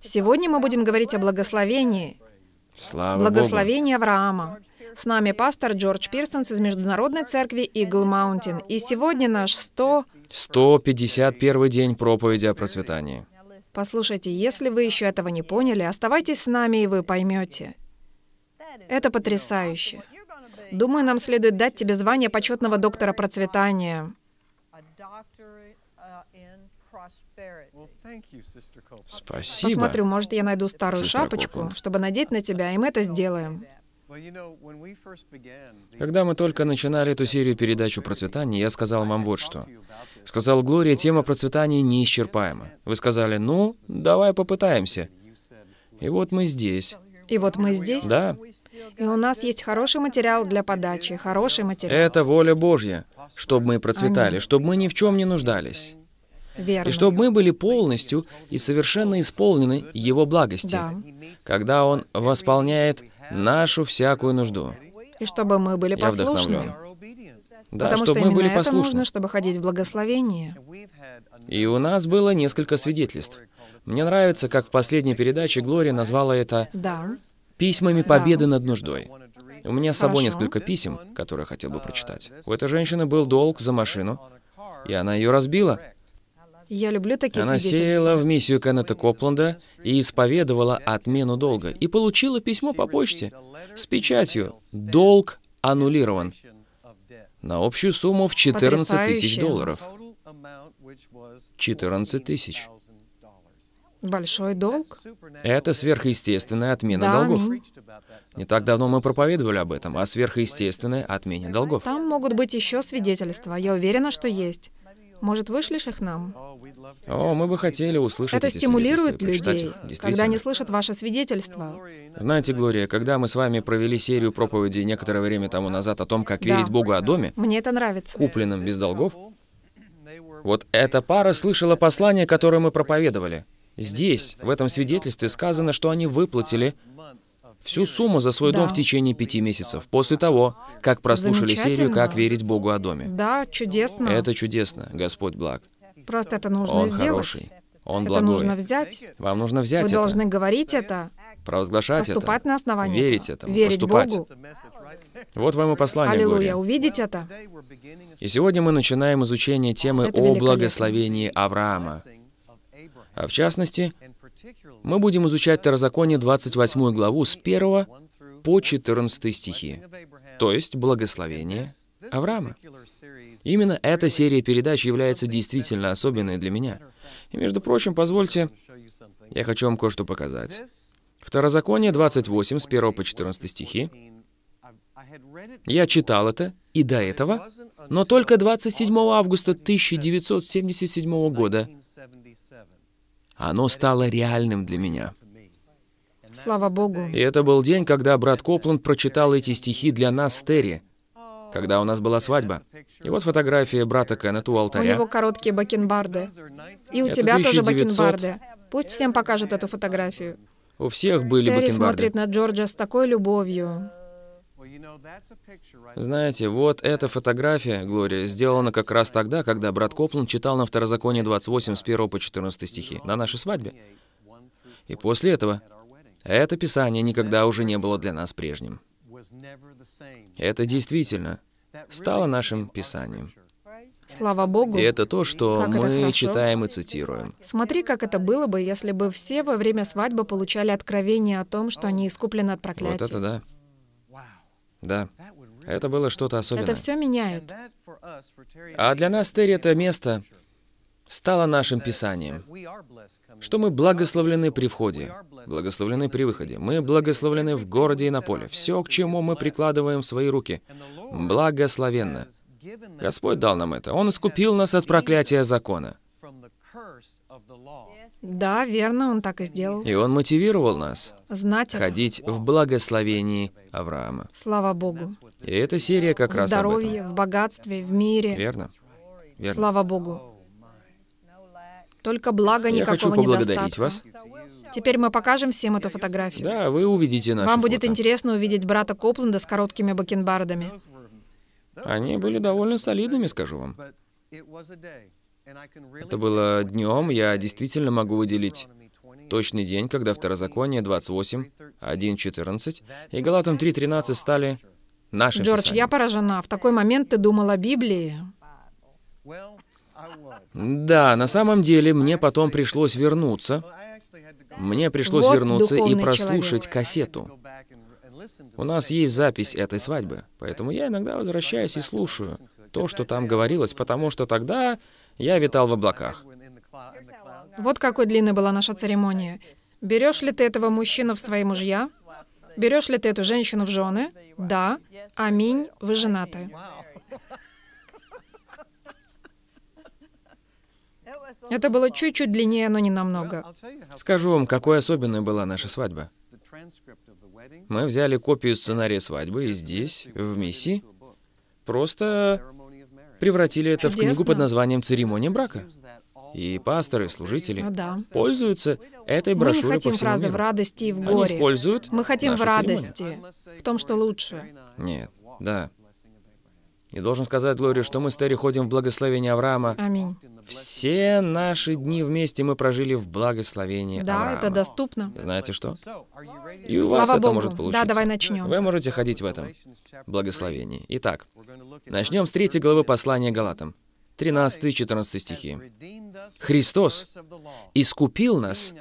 Сегодня мы будем говорить о благословении. Слава Благословение Богу. Авраама. С нами пастор Джордж Пирсонс из Международной церкви Игл Маунтин. И сегодня наш 100... 151 день проповеди о процветании. Послушайте, если вы еще этого не поняли, оставайтесь с нами, и вы поймете. Это потрясающе. Думаю, нам следует дать тебе звание почетного доктора процветания. Спасибо. Посмотрю, может, я найду старую Сестра шапочку, Копланд. чтобы надеть на тебя, и мы это сделаем. Когда мы только начинали эту серию передач о процветании, я сказал вам вот что. Сказал Глория, тема процветания неисчерпаема. Вы сказали, ну, давай попытаемся. И вот мы здесь. И вот мы здесь? Да. И у нас есть хороший материал для подачи, хороший материал. Это воля Божья, чтобы мы процветали, Аминь. чтобы мы ни в чем не нуждались. Верно. И чтобы мы были полностью и совершенно исполнены Его благости, да. когда Он восполняет нашу всякую нужду. И чтобы мы были Я послушны. Вдохновлен. Да, Потому чтобы что мы были послушны. нужно, чтобы ходить в благословение. И у нас было несколько свидетельств. Мне нравится, как в последней передаче Глория назвала это да. «письмами победы да. над нуждой». У меня с собой Хорошо. несколько писем, которые я хотел бы прочитать. У этой женщины был долг за машину, и она ее разбила. Я люблю такие Она сеяла в миссию Кеннета Копленда и исповедовала отмену долга. И получила письмо по почте с печатью «Долг аннулирован» на общую сумму в 14 тысяч долларов. 14 тысяч. Большой долг? Это сверхъестественная отмена да, долгов. Аминь. Ну. Не так давно мы проповедовали об этом, о сверхъестественной отмене долгов. Там могут быть еще свидетельства. Я уверена, что есть. Может, вышлешь их нам? О, мы бы хотели услышать Это эти стимулирует людей, их, когда они слышат ваше свидетельство. Знаете, Глория, когда мы с вами провели серию проповедей некоторое время тому назад о том, как да. верить Богу о доме, мне это нравится, купленном без долгов, вот эта пара слышала послание, которое мы проповедовали. Здесь, в этом свидетельстве, сказано, что они выплатили всю сумму за свой да. дом в течение пяти месяцев, после того, как прослушали серию «Как верить Богу о доме». Да, чудесно. Это чудесно, Господь благ. Просто это нужно Он сделать. хороший. Он это благой. нужно взять. Вам нужно взять Вы это. Вы должны говорить это. Провозглашать поступать это. Поступать на основании Верить этому. Верить поступать. Богу. Вот вам и послание, Аллилуйя, Глория. увидеть это. И сегодня мы начинаем изучение темы это о благословении Авраама. А в частности, мы будем изучать Второзаконие 28 главу с 1 по 14 стихи, то есть благословение Авраама. Именно эта серия передач является действительно особенной для меня. И, между прочим, позвольте, я хочу вам кое-что показать. Второзаконие 28, с 1 по 14 стихи. Я читал это и до этого, но только 27 августа 1977 года оно стало реальным для меня. Слава Богу. И это был день, когда брат Копланд прочитал эти стихи для нас с Терри, когда у нас была свадьба. И вот фотография брата Кеннета у алтаря. У него короткие бакенбарды. И у это тебя 1900... тоже бакенбарды. Пусть всем покажут эту фотографию. У всех были Терри бакенбарды. смотрит на Джорджа с такой любовью. Знаете, вот эта фотография, Глория, сделана как раз тогда, когда брат Копланд читал на Второзаконие 28 с 1 по 14 стихи, на нашей свадьбе. И после этого это Писание никогда уже не было для нас прежним. Это действительно стало нашим Писанием. Слава Богу. И это то, что как мы читаем и цитируем. Смотри, как это было бы, если бы все во время свадьбы получали откровение о том, что они искуплены от проклятия. Вот это да. Да. Это было что-то особенное. Это все меняет. А для нас, Терри, это место стало нашим писанием, что мы благословлены при входе, благословлены при выходе, мы благословлены в городе и на поле. Все, к чему мы прикладываем свои руки, благословенно. Господь дал нам это. Он искупил нас от проклятия закона. Да, верно, он так и сделал. И он мотивировал нас Знать ходить это. в благословении Авраама. Слава Богу. И эта серия как в раз здоровье, об этом. в богатстве, в мире. Верно. Верно. Слава Богу. Только благо никакого Я хочу поблагодарить вас. Теперь мы покажем всем эту фотографию. Да, вы увидите нашу. Вам фото. будет интересно увидеть брата Копленда с короткими бакенбардами. Они были довольно солидными, скажу вам. Это было днем, я действительно могу выделить точный день, когда Второзаконие 28, 1.14 и Галатам 3.13 стали нашим Джордж, писанием. я поражена. В такой момент ты думал о Библии. Да, на самом деле мне потом пришлось вернуться. Мне пришлось вот вернуться и прослушать человек. кассету. У нас есть запись этой свадьбы, поэтому я иногда возвращаюсь и слушаю то, что там говорилось, потому что тогда я витал в облаках. Вот какой длинной была наша церемония. Берешь ли ты этого мужчину в свои мужья? Берешь ли ты эту женщину в жены? Да. Аминь, вы женаты. Это было чуть-чуть длиннее, но не намного. Скажу вам, какой особенной была наша свадьба. Мы взяли копию сценария свадьбы и здесь, в Миссии, просто превратили это в книгу под названием «Церемония брака». И пасторы, служители ну да. пользуются этой брошюрой Мы не хотим по всему фразы «в радости и в горе». Они используют Мы хотим в радости, церемонию. в том, что лучше. Нет, да. И должен сказать, Глория, что мы с Терри ходим в благословение Авраама. Аминь. Все наши дни вместе мы прожили в благословении да, Авраама. Да, это доступно. Знаете что? И у Слава вас Богу. это может получиться. Да, давай начнем. Вы можете ходить в этом благословении. Итак, Начнем с третьей главы послания Галатам. 13-14 стихи. «Христос искупил нас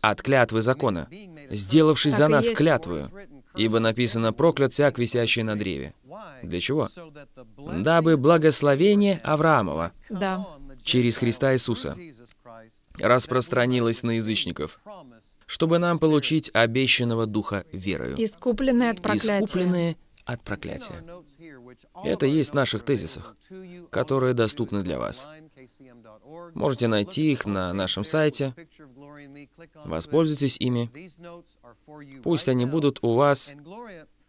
от клятвы закона, сделавший за нас клятвую, ибо написано «проклят всяк, висящий на древе». Для чего? Дабы благословение Авраамова да. через Христа Иисуса распространилось на язычников, чтобы нам получить обещанного Духа верою. Искупленные от проклятия. Искупленные от проклятия. Это есть в наших тезисах, которые доступны для вас. Можете найти их на нашем сайте. Воспользуйтесь ими. Пусть они будут у вас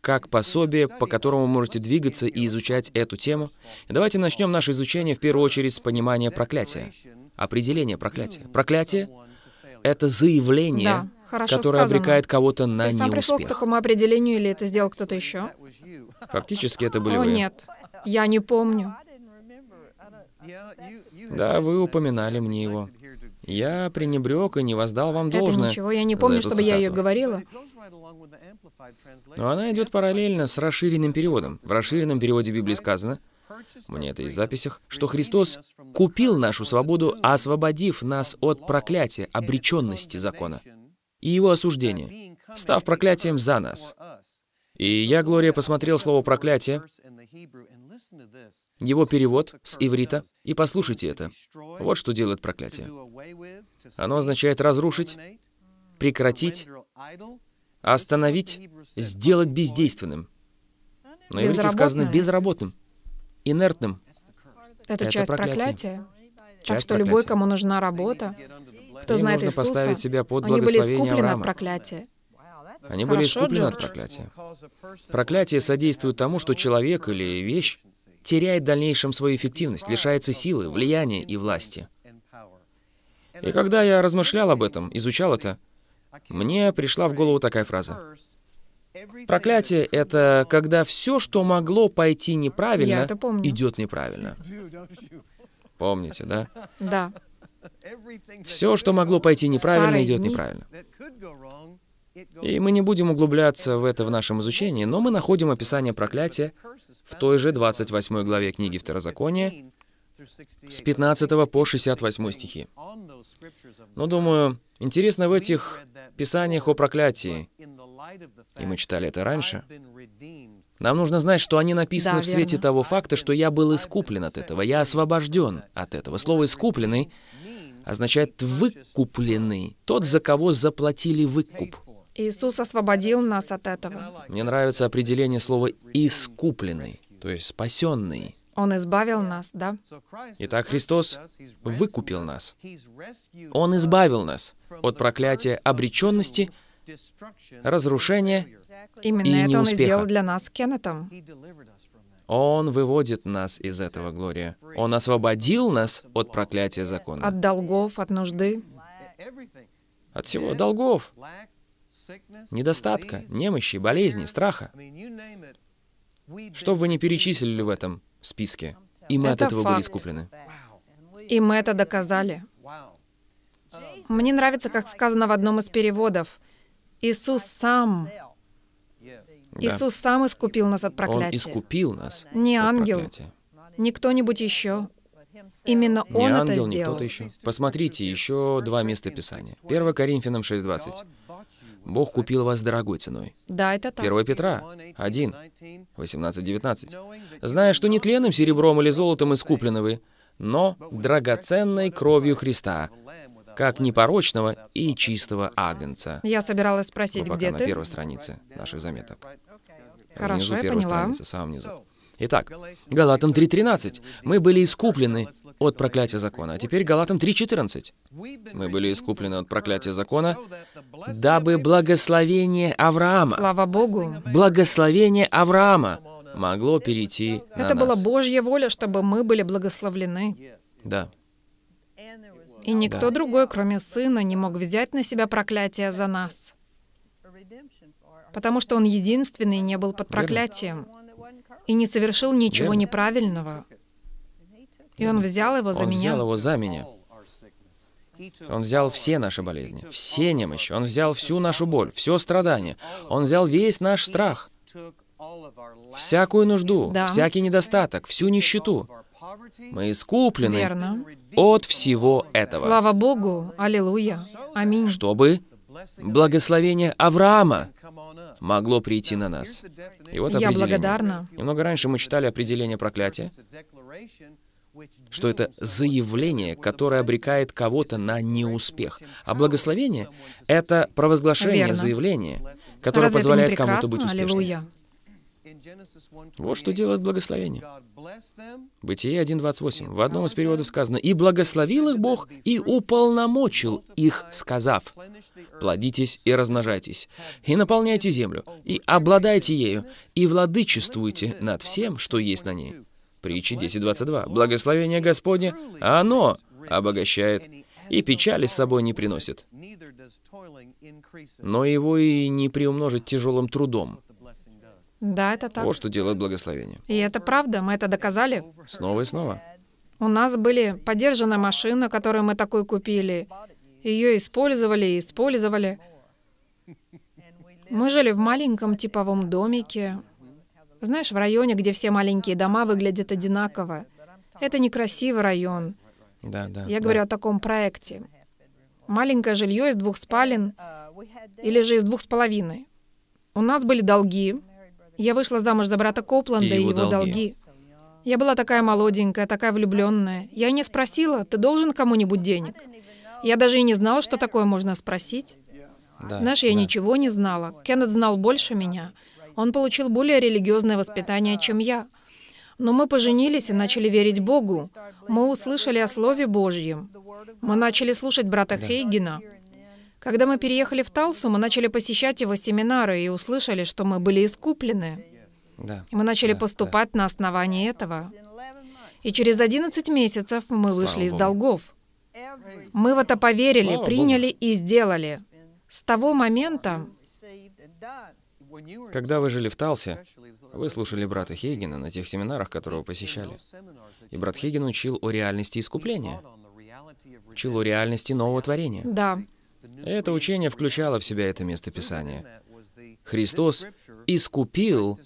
как пособие, по которому можете двигаться и изучать эту тему. И давайте начнем наше изучение в первую очередь с понимания проклятия. Определение проклятия. Проклятие — это заявление да Хорошо которая сказано. обрекает кого-то на Ты сам пришел к такому определению или это сделал кто-то еще? Фактически это были О, вы. нет. Я не помню. Да, вы упоминали мне его. Я пренебрег и не воздал вам должное. Это ничего, я не помню, чтобы цитату. я ее говорила. Но она идет параллельно с расширенным переводом. В расширенном переводе Библии сказано, мне это из записях, что Христос купил нашу свободу, освободив нас от проклятия, обреченности закона и его осуждение, став проклятием за нас. И я, Глория, посмотрел слово «проклятие», его перевод с иврита, и послушайте это. Вот что делает проклятие. Оно означает «разрушить», «прекратить», «остановить», «сделать бездейственным». На иврите сказано «безработным», «инертным». Это, это часть проклятия. проклятия. Так что проклятия. любой, кому нужна работа, кто знает нужно Иисуса, поставить себя под они были искуплены Авраама. от проклятия. Они Хорошо, были искуплены Джордж. от проклятия. Проклятие содействует тому, что человек или вещь теряет в дальнейшем свою эффективность, лишается силы, влияния и власти. И когда я размышлял об этом, изучал это, мне пришла в голову такая фраза. Проклятие — это когда все, что могло пойти неправильно, идет неправильно. Помните, да? Да. Все, что могло пойти неправильно, идет неправильно. И мы не будем углубляться в это в нашем изучении, но мы находим описание проклятия в той же 28 главе книги Второзакония с 15 по 68 стихи. Но думаю, интересно в этих писаниях о проклятии, и мы читали это раньше, нам нужно знать, что они написаны да, в свете того факта, что я был искуплен от этого, я освобожден от этого. Слово «искупленный» означает «выкупленный», тот, за кого заплатили выкуп. Иисус освободил нас от этого. Мне нравится определение слова «искупленный», то есть «спасенный». Он избавил нас, да? Итак, Христос выкупил нас. Он избавил нас от проклятия обреченности, разрушения Именно и это неуспеха. Он и сделал для нас Кеннетом. Он выводит нас из этого, Глория. Он освободил нас от проклятия закона. От долгов, от нужды. От всего долгов, недостатка, немощи, болезни, страха. Что бы вы не перечислили в этом списке? И мы это от этого факт. были искуплены. И мы это доказали. Мне нравится, как сказано в одном из переводов, Иисус сам Иисус сам искупил нас от проклятия. Он искупил нас. Не ангел, проклятия. не кто-нибудь еще. Именно не Он ангел, это сделал. Не кто-то еще. Посмотрите, еще два места Писания. 1 Коринфянам 6.20. Бог купил вас дорогой ценой. Да, это так. 1 Петра 1, 18-19. «Зная, что не тленным серебром или золотом искуплены вы, но драгоценной кровью Христа, как непорочного и чистого агнца». Я собиралась спросить, Мы ну, пока где на ты? на первой странице наших заметок. Хорошо, внизу я поняла. Страница, самом низу. Итак, Галатам 3.13. Мы были искуплены от проклятия закона. А теперь Галатам 3.14. Мы были искуплены от проклятия закона, дабы благословение Авраама... Слава Богу! Благословение Авраама могло перейти на Это нас. была Божья воля, чтобы мы были благословлены. Да. И никто да. другой, кроме Сына, не мог взять на себя проклятие за нас потому что он единственный не был под проклятием и не совершил ничего неправильного. И он взял его за он меня. Он взял его за меня. Он взял все наши болезни, все немощи. Он взял всю нашу боль, все страдание. Он взял весь наш страх, всякую нужду, да. всякий недостаток, всю нищету. Мы искуплены Верно. от всего этого. Слава Богу! Аллилуйя! Аминь. Чтобы благословение Авраама могло прийти на нас. И вот Я благодарна. Немного раньше мы читали определение проклятия, что это заявление, которое обрекает кого-то на неуспех. А благословение — это провозглашение, Верно. заявление, которое Разве позволяет кому-то быть успешным. Аллилуйя. Вот что делает благословение. Бытие 1.28. В одном из переводов сказано, «И благословил их Бог, и уполномочил их, сказав, «Плодитесь и размножайтесь, и наполняйте землю, и обладайте ею, и владычествуйте над всем, что есть на ней». Притча 10.22. «Благословение Господне, а оно обогащает и печали с собой не приносит, но его и не приумножит тяжелым трудом». Да, это так. Вот что делает благословение. И это правда, мы это доказали. Снова и снова. У нас были подержана машина, которую мы такой купили. Ее использовали и использовали. Мы жили в маленьком типовом домике. Знаешь, в районе, где все маленькие дома выглядят одинаково. Это некрасивый район. Да, да. Я да. говорю о таком проекте. Маленькое жилье из двух спален или же из двух с половиной. У нас были долги, я вышла замуж за брата Копланда и, и его долги. долги. Я была такая молоденькая, такая влюбленная. Я не спросила, ты должен кому-нибудь денег? Я даже и не знала, что такое можно спросить. Да, Знаешь, я да. ничего не знала. Кеннет знал больше меня. Он получил более религиозное воспитание, чем я. Но мы поженились и начали верить Богу. Мы услышали о Слове Божьем. Мы начали слушать брата да. Хейгена. Когда мы переехали в Талсу, мы начали посещать его семинары и услышали, что мы были искуплены. Да. И мы начали да, поступать да. на основании этого. И через 11 месяцев мы Слава вышли Богу. из долгов. Мы в это поверили, Слава приняли Богу. и сделали. С того момента, когда вы жили в Талсе, вы слушали брата Хейгена на тех семинарах, которые вы посещали. И брат Хейген учил о реальности искупления. Учил о реальности нового творения. Да. Это учение включало в себя это местописание. Христос искупил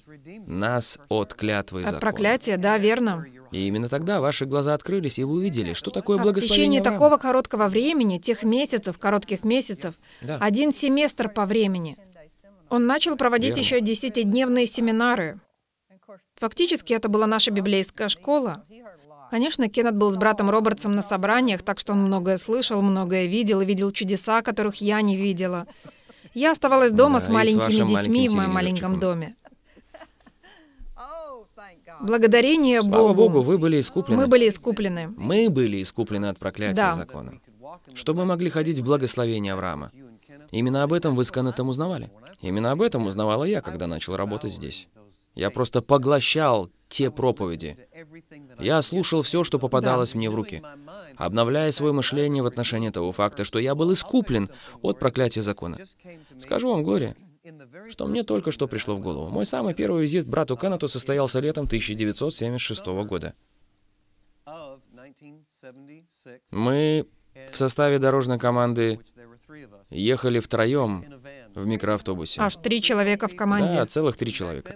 нас от клятвы закона. От проклятия, да, верно. И именно тогда ваши глаза открылись, и вы увидели, что такое а благословение. В течение Авраама. такого короткого времени, тех месяцев, коротких месяцев, да. один семестр по времени, он начал проводить Верно. еще десятидневные семинары. Фактически это была наша библейская школа. Конечно, Кеннет был с братом Робертсом на собраниях, так что он многое слышал, многое видел видел чудеса, которых я не видела. Я оставалась дома да, с маленькими с детьми в моем маленьком доме. Oh, Благодарение Слава Богу. Богу, вы были искуплены. Мы были искуплены. Мы были искуплены от проклятия да. закона. Чтобы мы могли ходить в благословение Авраама. Именно об этом вы с Кеннетом узнавали. Именно об этом узнавала я, когда начал работать здесь. Я просто поглощал те проповеди. Я слушал все, что попадалось мне в руки, обновляя свое мышление в отношении того факта, что я был искуплен от проклятия закона. Скажу вам, Глория, что мне только что пришло в голову. Мой самый первый визит брату Канату состоялся летом 1976 года. Мы в составе дорожной команды ехали втроем в микроавтобусе. Аж три человека в команде. Да, целых три человека.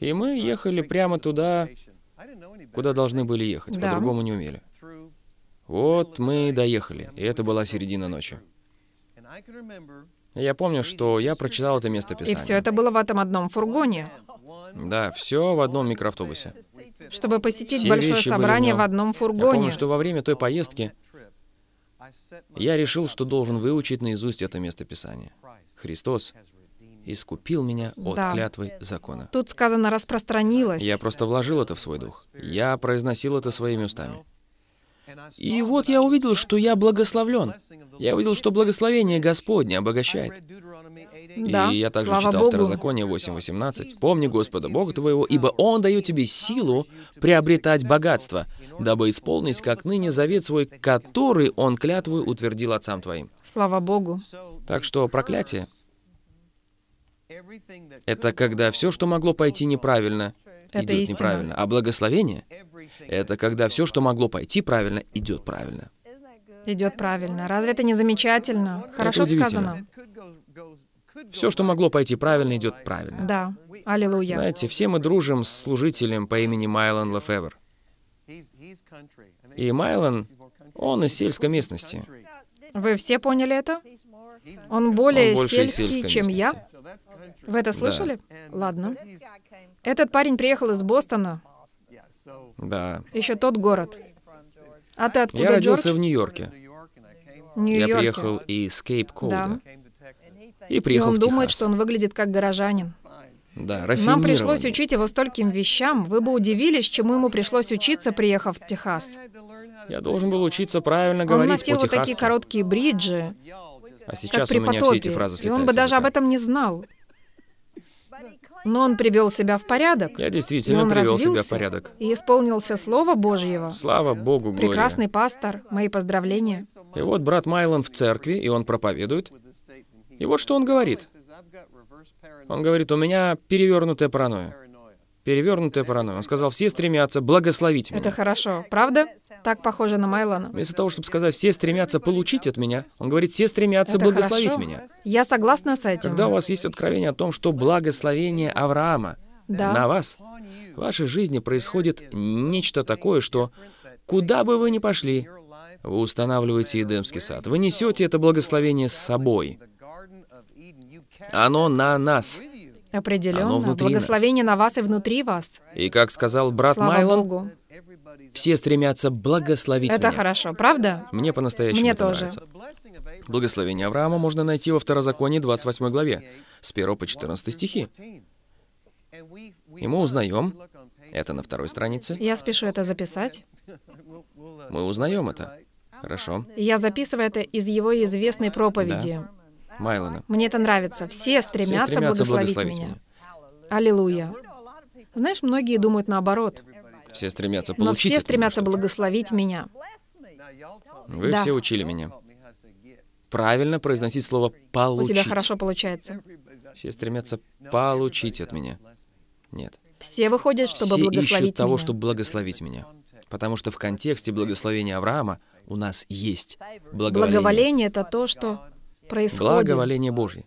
И мы ехали прямо туда, куда должны были ехать, да. по-другому не умели. Вот мы и доехали, и это была середина ночи. Я помню, что я прочитал это место писания. И все это было в этом одном фургоне. Да, все в одном микроавтобусе. Чтобы посетить все большое собрание в, в одном фургоне. Я помню, что во время той поездки я решил, что должен выучить наизусть это место писания. Христос искупил меня от да. клятвы закона. Тут сказано «распространилось». Я просто вложил это в свой дух. Я произносил это своими устами. И вот я увидел, что я благословлен. Я увидел, что благословение Господне обогащает. Да, и я также Слава читал Богу. Второзаконие 8.18. «Помни Господа Бога твоего, ибо Он дает тебе силу приобретать богатство, дабы исполнить, как ныне, завет свой, который Он клятвой утвердил отцам твоим». Слава Богу. Так что проклятие это когда все, что могло пойти неправильно, это идет истина. неправильно. А благословение — это когда все, что могло пойти правильно, идет правильно. Идет правильно. Разве это не замечательно? Хорошо сказано. Все, что могло пойти правильно, идет правильно. Да. Аллилуйя. Знаете, все мы дружим с служителем по имени Майлон Лефевер. И Майлон, он из сельской местности. Вы все поняли это? Он более он сельский, сельской чем местности. я? Вы это слышали? Да. Ладно. Этот парень приехал из Бостона. Да. Еще тот город. А ты откуда, Я родился Джордж? в Нью-Йорке. Нью-Йорке. Я приехал из Кейп-Коуда. Да. И приехал и он в думает, что он выглядит как горожанин. Да, Нам пришлось учить его стольким вещам. Вы бы удивились, чему ему пришлось учиться, приехав в Техас. Я должен был учиться правильно он говорить по-техасски. Он носил вот такие короткие бриджи, а сейчас у меня потопе. все эти фразы слетают. И он бы даже об этом не знал. Но он привел себя в порядок. Я действительно он привел себя в порядок. И исполнился Слово Божьего. Слава Богу, Глория. Прекрасный пастор. Мои поздравления. И вот брат Майлон в церкви, и он проповедует. И вот что он говорит. Он говорит, у меня перевернутая паранойя. Перевернутая паранойя. Он сказал, все стремятся благословить меня. Это хорошо, правда? Так похоже на Майлона. Вместо того, чтобы сказать, все стремятся получить от меня, он говорит, все стремятся Это благословить хорошо. меня. Я согласна с этим. Когда у вас есть откровение о том, что благословение Авраама да. на вас, в вашей жизни происходит нечто такое, что куда бы вы ни пошли, вы устанавливаете Эдемский сад. Вы несете это благословение с собой. Оно на нас. Определенно. Оно внутри Благословение нас. на вас и внутри вас. И как сказал брат Слава Майлон, Богу. все стремятся благословить Это меня. хорошо, правда? Мне по-настоящему Мне это тоже. нравится. Благословение Авраама можно найти во Второзаконии 28 главе, с 1 по 14 стихи. И мы узнаем, это на второй странице. Я спешу это записать. Мы узнаем это. Хорошо. Я записываю это из его известной проповеди. Да. Майлона. Мне это нравится. Все стремятся, Все стремятся благословить, благословить меня. меня. Аллилуйя. Знаешь, многие думают наоборот. Все стремятся получить. Но все это, стремятся благословить меня. Вы да. все учили меня. Правильно произносить слово «получить». У тебя хорошо получается. Все стремятся получить от меня. Нет. Все выходят, чтобы все благословить ищут того, чтобы благословить меня. Потому что в контексте благословения Авраама у нас есть благоволение. Благоволение — это то, что происходим. Благоволение Божье.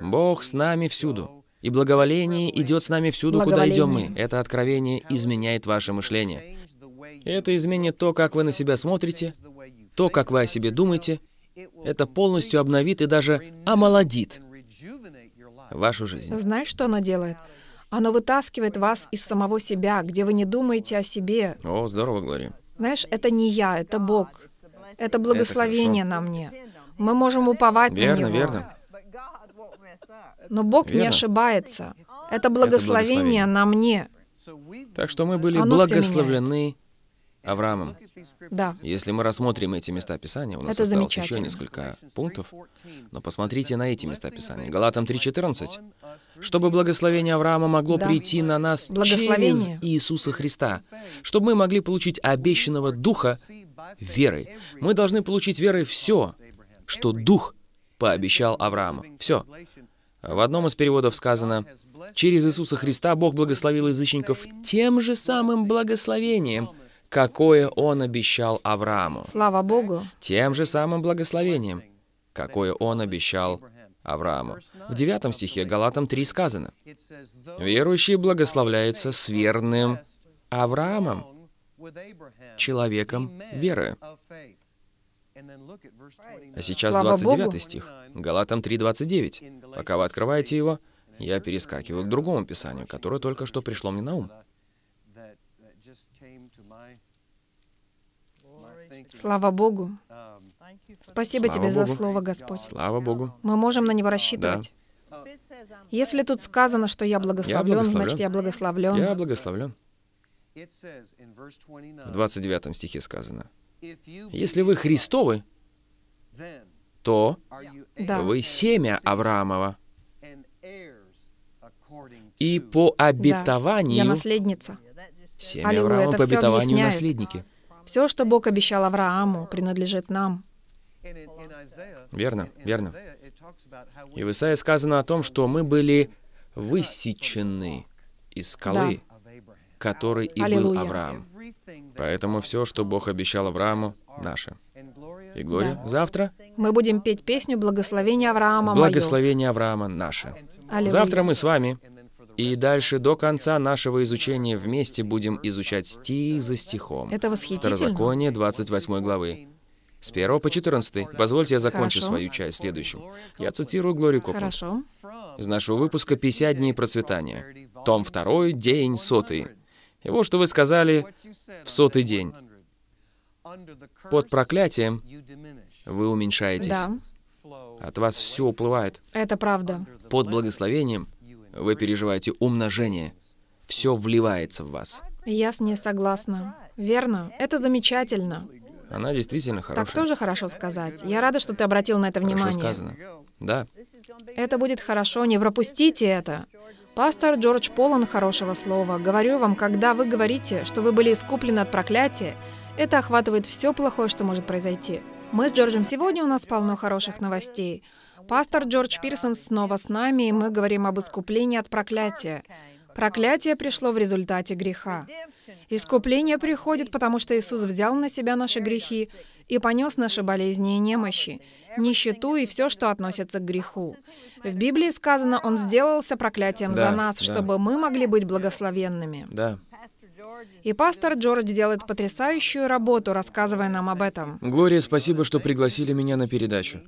Бог с нами всюду. И благоволение идет с нами всюду, куда идем мы. Это откровение изменяет ваше мышление. Это изменит то, как вы на себя смотрите, то, как вы о себе думаете. Это полностью обновит и даже омолодит вашу жизнь. Знаешь, что оно делает? Оно вытаскивает вас из самого себя, где вы не думаете о себе. О, здорово, Глория. Знаешь, это не я, это Бог. Это благословение это на мне. Мы можем уповать верно, на Него. Верно, верно. Но Бог верно. не ошибается. Это благословение, Это благословение на мне. Так что мы были Оно благословлены Авраамом. Да. Если мы рассмотрим эти места Писания, у нас Это осталось еще несколько пунктов, но посмотрите на эти места Писания. Галатам 3.14. Чтобы благословение Авраама могло да. прийти на нас через Иисуса Христа, чтобы мы могли получить обещанного Духа верой. Мы должны получить верой все, что Дух пообещал Аврааму. Все. В одном из переводов сказано, «Через Иисуса Христа Бог благословил язычников тем же самым благословением, какое Он обещал Аврааму». Слава Богу! Тем же самым благословением, какое Он обещал Аврааму. В девятом стихе Галатам 3 сказано, «Верующие благословляются с верным Авраамом, человеком веры». А сейчас 29 стих, Галатам 3.29. Пока вы открываете его, я перескакиваю к другому писанию, которое только что пришло мне на ум. Слава Богу. Спасибо Слава тебе Богу. за слово, Господь. Слава Богу. Мы можем на него рассчитывать. Да. Если тут сказано, что я благословлен, я значит, я благословлен. Я благословлен. В 29 стихе сказано, если вы Христовы, то да. вы семя Авраамова. И по обетованию... Да. Я наследница. Семя Аллилуйя, Авраама по обетованию объясняет. наследники. Все, что Бог обещал Аврааму, принадлежит нам. Верно, верно. И в Исаии сказано о том, что мы были высечены из скалы, да. которой и Аллилуйя. был Авраам. Поэтому все, что Бог обещал Аврааму, наше. И Глория, да. завтра мы будем петь песню «Благословение Авраама «Благословение моё». Авраама наше». Аллилуйя. Завтра мы с вами. И дальше до конца нашего изучения вместе будем изучать стих за стихом. Это восхитительно. Второзаконие 28 главы. С 1 по 14. Позвольте, я закончу Хорошо. свою часть следующим. Я цитирую Глорию Копленд. Хорошо. Из нашего выпуска «50 дней процветания». Том 2, день сотый. И вот что вы сказали в сотый день. Под проклятием вы уменьшаетесь. Да. От вас все уплывает. Это правда. Под благословением вы переживаете умножение. Все вливается в вас. Я с ней согласна. Верно. Это замечательно. Она действительно хорошая. Так тоже хорошо сказать. Я рада, что ты обратил на это внимание. Хорошо сказано. Да. Это будет хорошо, не пропустите это. Пастор Джордж Полон хорошего слова. Говорю вам, когда вы говорите, что вы были искуплены от проклятия, это охватывает все плохое, что может произойти. Мы с Джорджем сегодня у нас полно хороших новостей. Пастор Джордж Пирсон снова с нами, и мы говорим об искуплении от проклятия. Проклятие пришло в результате греха. Искупление приходит, потому что Иисус взял на себя наши грехи и понес наши болезни и немощи нищету и все, что относится к греху. В Библии сказано, Он сделался проклятием да, за нас, да. чтобы мы могли быть благословенными. Да. И пастор Джордж делает потрясающую работу, рассказывая нам об этом. Глория, спасибо, что пригласили меня на передачу.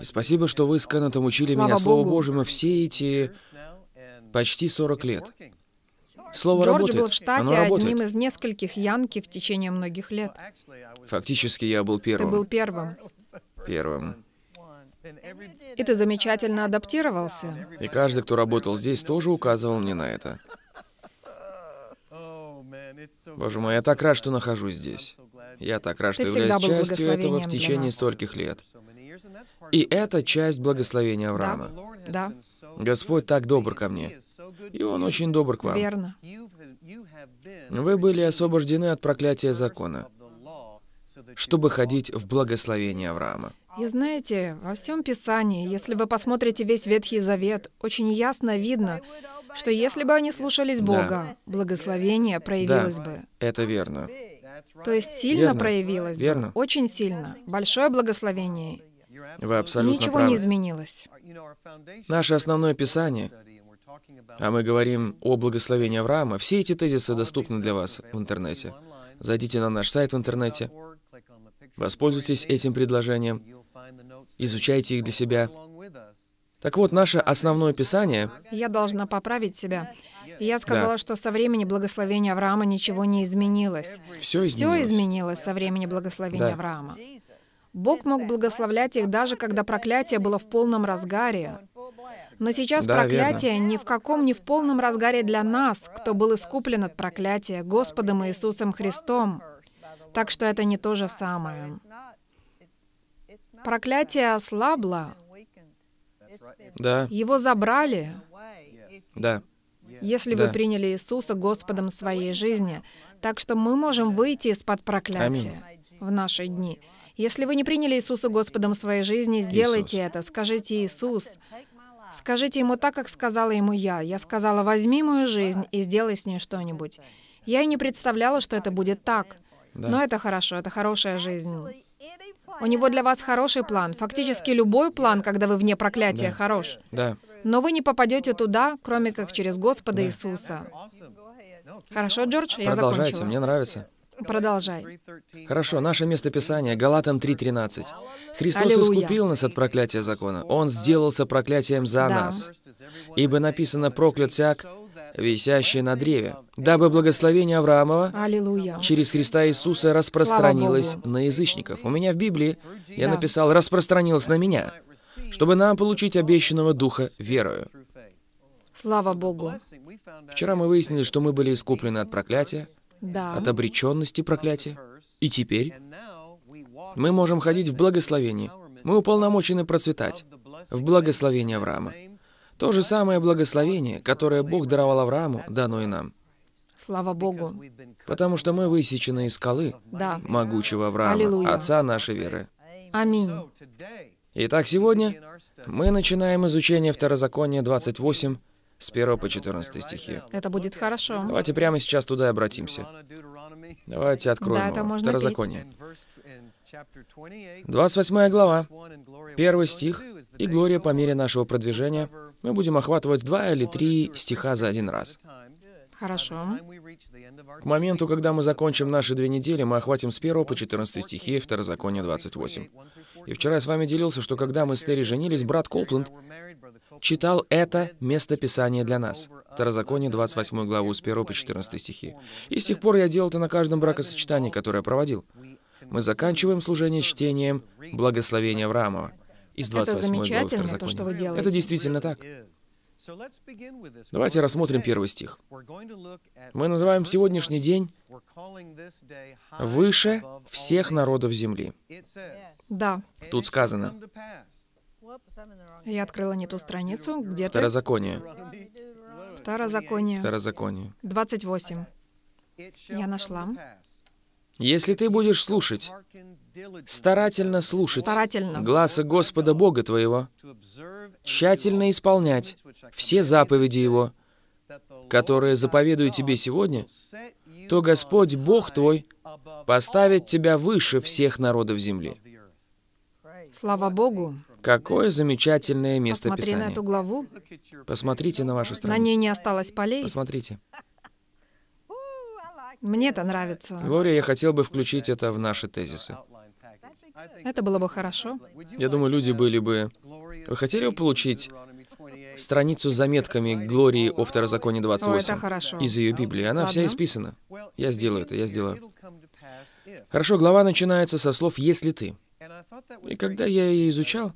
И спасибо, что вы с Канатом учили Слава меня слово Богу. Божьему все эти почти 40 лет. Слово Джордж работает. был в штате Оно работает. одним из нескольких Янки в течение многих лет. Фактически я был первым. Ты был первым первым. И ты замечательно адаптировался. И каждый, кто работал здесь, тоже указывал мне на это. Боже мой, я так рад, что нахожусь здесь. Я так рад, что ты являюсь частью этого в течение стольких лет. И это часть благословения Авраама. Да. Господь так добр ко мне. И Он очень добр к вам. Верно. Вы были освобождены от проклятия закона чтобы ходить в благословение Авраама. И знаете, во всем Писании, если вы посмотрите весь Ветхий Завет, очень ясно видно, что если бы они слушались Бога, да. благословение проявилось да, бы. Это верно. То есть сильно верно. проявилось верно. бы, очень сильно. Большое благословение. Вы абсолютно Ничего правы. не изменилось. Наше основное Писание, а мы говорим о благословении Авраама, все эти тезисы доступны для вас в интернете. Зайдите на наш сайт в интернете, Воспользуйтесь этим предложением, изучайте их для себя. Так вот, наше основное писание... Я должна поправить себя. Я сказала, да. что со времени благословения Авраама ничего не изменилось. Все изменилось. Все изменилось со времени благословения да. Авраама. Бог мог благословлять их даже когда проклятие было в полном разгаре. Но сейчас да, проклятие верно. ни в каком ни в полном разгаре для нас, кто был искуплен от проклятия Господом Иисусом Христом. Так что это не то же самое. Проклятие ослабло. Да. Его забрали. Да. Если да. вы приняли Иисуса Господом своей жизни, так что мы можем выйти из-под проклятия Аминь. в наши дни. Если вы не приняли Иисуса Господом своей жизни, сделайте Иисус. это. Скажите Иисус, Скажите ему так, как сказала ему я. Я сказала, возьми мою жизнь и сделай с ней что-нибудь. Я и не представляла, что это будет так. Да. Но это хорошо, это хорошая жизнь. У него для вас хороший план. Фактически любой план, когда вы вне проклятия, да. хорош. Да. Но вы не попадете туда, кроме как через Господа да. Иисуса. Хорошо, Джордж, я Продолжайте, закончила. мне нравится. Продолжай. Хорошо, наше местописание, Галатам 3.13. Христос Аллилуйя. искупил нас от проклятия закона. Он сделался проклятием за да. нас. Ибо написано «проклят всяк, висящее на древе, дабы благословение Авраамова Аллилуйя. через Христа Иисуса распространилось на язычников. У меня в Библии я да. написал «распространилось на меня», чтобы нам получить обещанного Духа верою. Слава Богу. Вчера мы выяснили, что мы были искуплены от проклятия, да. от обреченности проклятия, и теперь мы можем ходить в благословении. Мы уполномочены процветать в благословении Авраама. То же самое благословение, которое Бог даровал Аврааму, дано и нам. Слава Богу. Потому что мы высечены из скалы да. могучего Авраама, Аллилуйя. отца нашей веры. Аминь. Итак, сегодня мы начинаем изучение Второзакония 28, с 1 по 14 стихи. Это будет хорошо. Давайте прямо сейчас туда и обратимся. Давайте откроем да, это его. Можно Второзаконие. 28 глава, 1 стих, и Глория по мере нашего продвижения мы будем охватывать два или три стиха за один раз. Хорошо. К моменту, когда мы закончим наши две недели, мы охватим с 1 по 14 стихи Второзакония 28. И вчера я с вами делился, что когда мы с Терри женились, брат Копланд читал это местописание для нас. Второзаконие 28 главу с 1 по 14 стихи. И с тех пор я делал это на каждом бракосочетании, которое я проводил. Мы заканчиваем служение чтением благословения Авраамова из 28 главы Второзакония. то, что вы делаете. Это действительно так. Давайте рассмотрим первый стих. Мы называем сегодняшний день «выше всех народов земли». Да. Тут сказано. Я открыла не ту страницу, где Второзаконие. ты? Второзаконие. Второзаконие. 28. Я нашла. Если ты будешь слушать старательно слушать старательно. гласа Господа Бога твоего, тщательно исполнять все заповеди Его, которые заповедую тебе сегодня, то Господь Бог твой поставит тебя выше всех народов земли. Слава Богу! Какое замечательное место Посмотри на эту главу. Посмотрите на вашу страницу. На ней не осталось полей. Посмотрите. Мне это нравится. Глория, я хотел бы включить это в наши тезисы. Это было бы хорошо. Я думаю, люди были бы... Вы хотели бы получить страницу с заметками Глории о Второзаконе 28 О, это хорошо. из ее Библии? Она вся исписана. Я сделаю это, я сделаю. Хорошо, глава начинается со слов «если ты». И когда я ее изучал,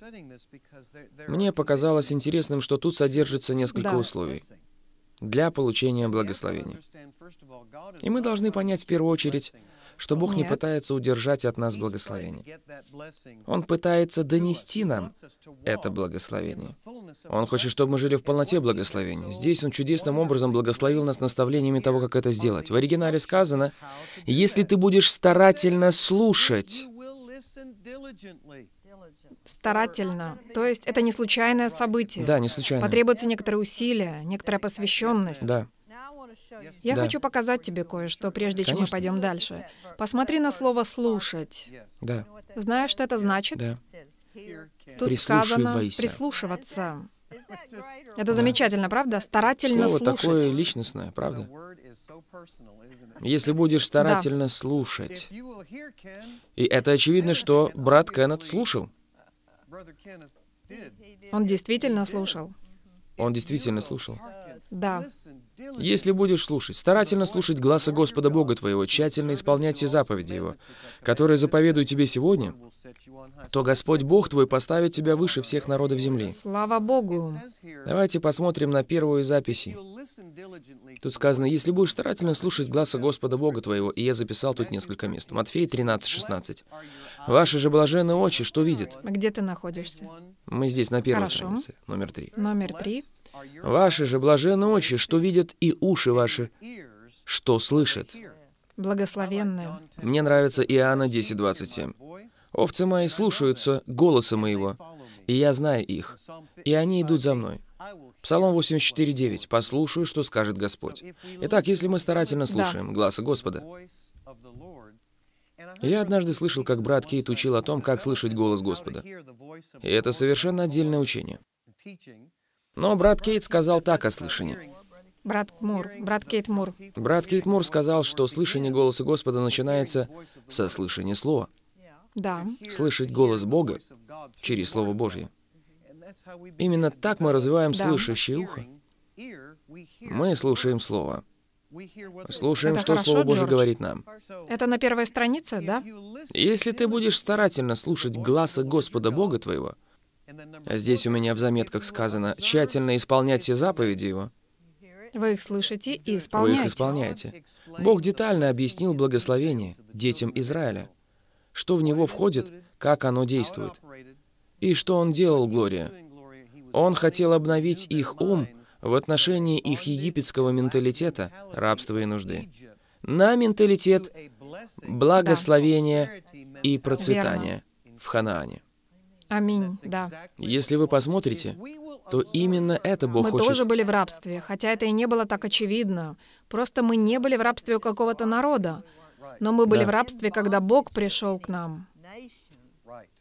мне показалось интересным, что тут содержится несколько да. условий для получения благословения. И мы должны понять в первую очередь, что Бог не пытается удержать от нас благословение. Он пытается донести нам это благословение. Он хочет, чтобы мы жили в полноте благословения. Здесь Он чудесным образом благословил нас наставлениями того, как это сделать. В оригинале сказано, «Если ты будешь старательно слушать...» Старательно. То есть это не случайное событие. Да, не случайно. Потребуется некоторые усилия, некоторая посвященность. Да. Я хочу показать тебе кое-что, прежде Конечно. чем мы пойдем дальше. Посмотри на слово «слушать». Да. Знаешь, что это значит? Да. Тут сказано «прислушиваться». Это да. замечательно, правда? Старательно Слово слушать. такое личностное, правда? Если будешь старательно да. слушать. И это очевидно, что брат Кеннет слушал. Он действительно слушал. Он действительно слушал. Да. Если будешь слушать, старательно слушать гласа Господа Бога твоего, тщательно исполнять все заповеди Его, которые заповедую тебе сегодня, то Господь Бог твой поставит тебя выше всех народов земли. Слава Богу! Давайте посмотрим на первую запись. Тут сказано, если будешь старательно слушать гласа Господа Бога твоего, и я записал тут несколько мест. Матфея 13, 16. Ваши же блаженные очи, что видят? А где ты находишься? Мы здесь, на первой Хорошо. странице, номер три. Номер три. Ваши же блаженные очи, что видят, и уши ваши, что слышат. Благословенные. Мне нравится Иоанна 10.27. «Овцы мои слушаются голоса моего, и я знаю их, и они идут за мной». Псалом 84.9. «Послушаю, что скажет Господь». Итак, если мы старательно слушаем да. глаза Господа. Я однажды слышал, как брат Кейт учил о том, как слышать голос Господа. И это совершенно отдельное учение. Но брат Кейт сказал так о слышании. Брат Мур, брат Кейт Мур. Брат Кейт Мур сказал, что слышание голоса Господа начинается со слышания Слова. Да. Слышать голос Бога через Слово Божье. Именно так мы развиваем да. слышащее ухо. Мы слушаем Слово. Слушаем, Это что хорошо, Слово Божье говорит нам. Это на первой странице, да? Если ты будешь старательно слушать глаза Господа Бога твоего, Здесь у меня в заметках сказано «тщательно исполнять все заповеди Его». Вы их слышите и исполняете. Вы их исполняете. Бог детально объяснил благословение детям Израиля, что в него входит, как оно действует. И что он делал, Глория? Он хотел обновить их ум в отношении их египетского менталитета, рабства и нужды, на менталитет благословения и процветания в Ханаане. Аминь, да. Если вы посмотрите, то именно это Бог мы хочет. Мы тоже были в рабстве, хотя это и не было так очевидно. Просто мы не были в рабстве у какого-то народа, но мы были да. в рабстве, когда Бог пришел к нам.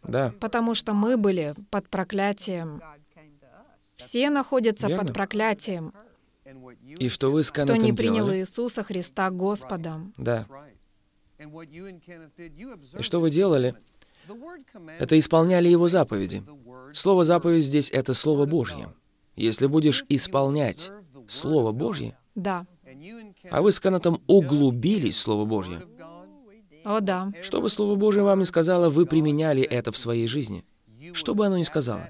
Да. Потому что мы были под проклятием. Все находятся Верно? под проклятием. И что вы с Канетом Кто не принял делали? Иисуса Христа Господом. Да. И что вы делали? это исполняли его заповеди. Слово «заповедь» здесь — это Слово Божье. Если будешь исполнять Слово Божье, да. а вы с Канатом углубились в Слово Божье, о, да. Что бы Слово Божие вам ни сказало, вы применяли это в своей жизни. Что бы оно ни сказало.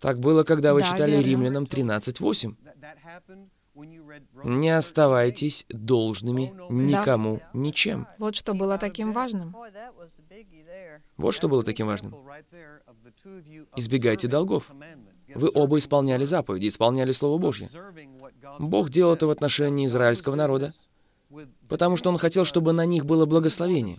Так было, когда вы да, читали Римлянам 13.8. Не оставайтесь должными никому да. ничем. Вот что было таким важным. Вот что было таким важным. Избегайте долгов. Вы оба исполняли заповеди, исполняли Слово Божье. Бог делал это в отношении израильского народа, потому что Он хотел, чтобы на них было благословение.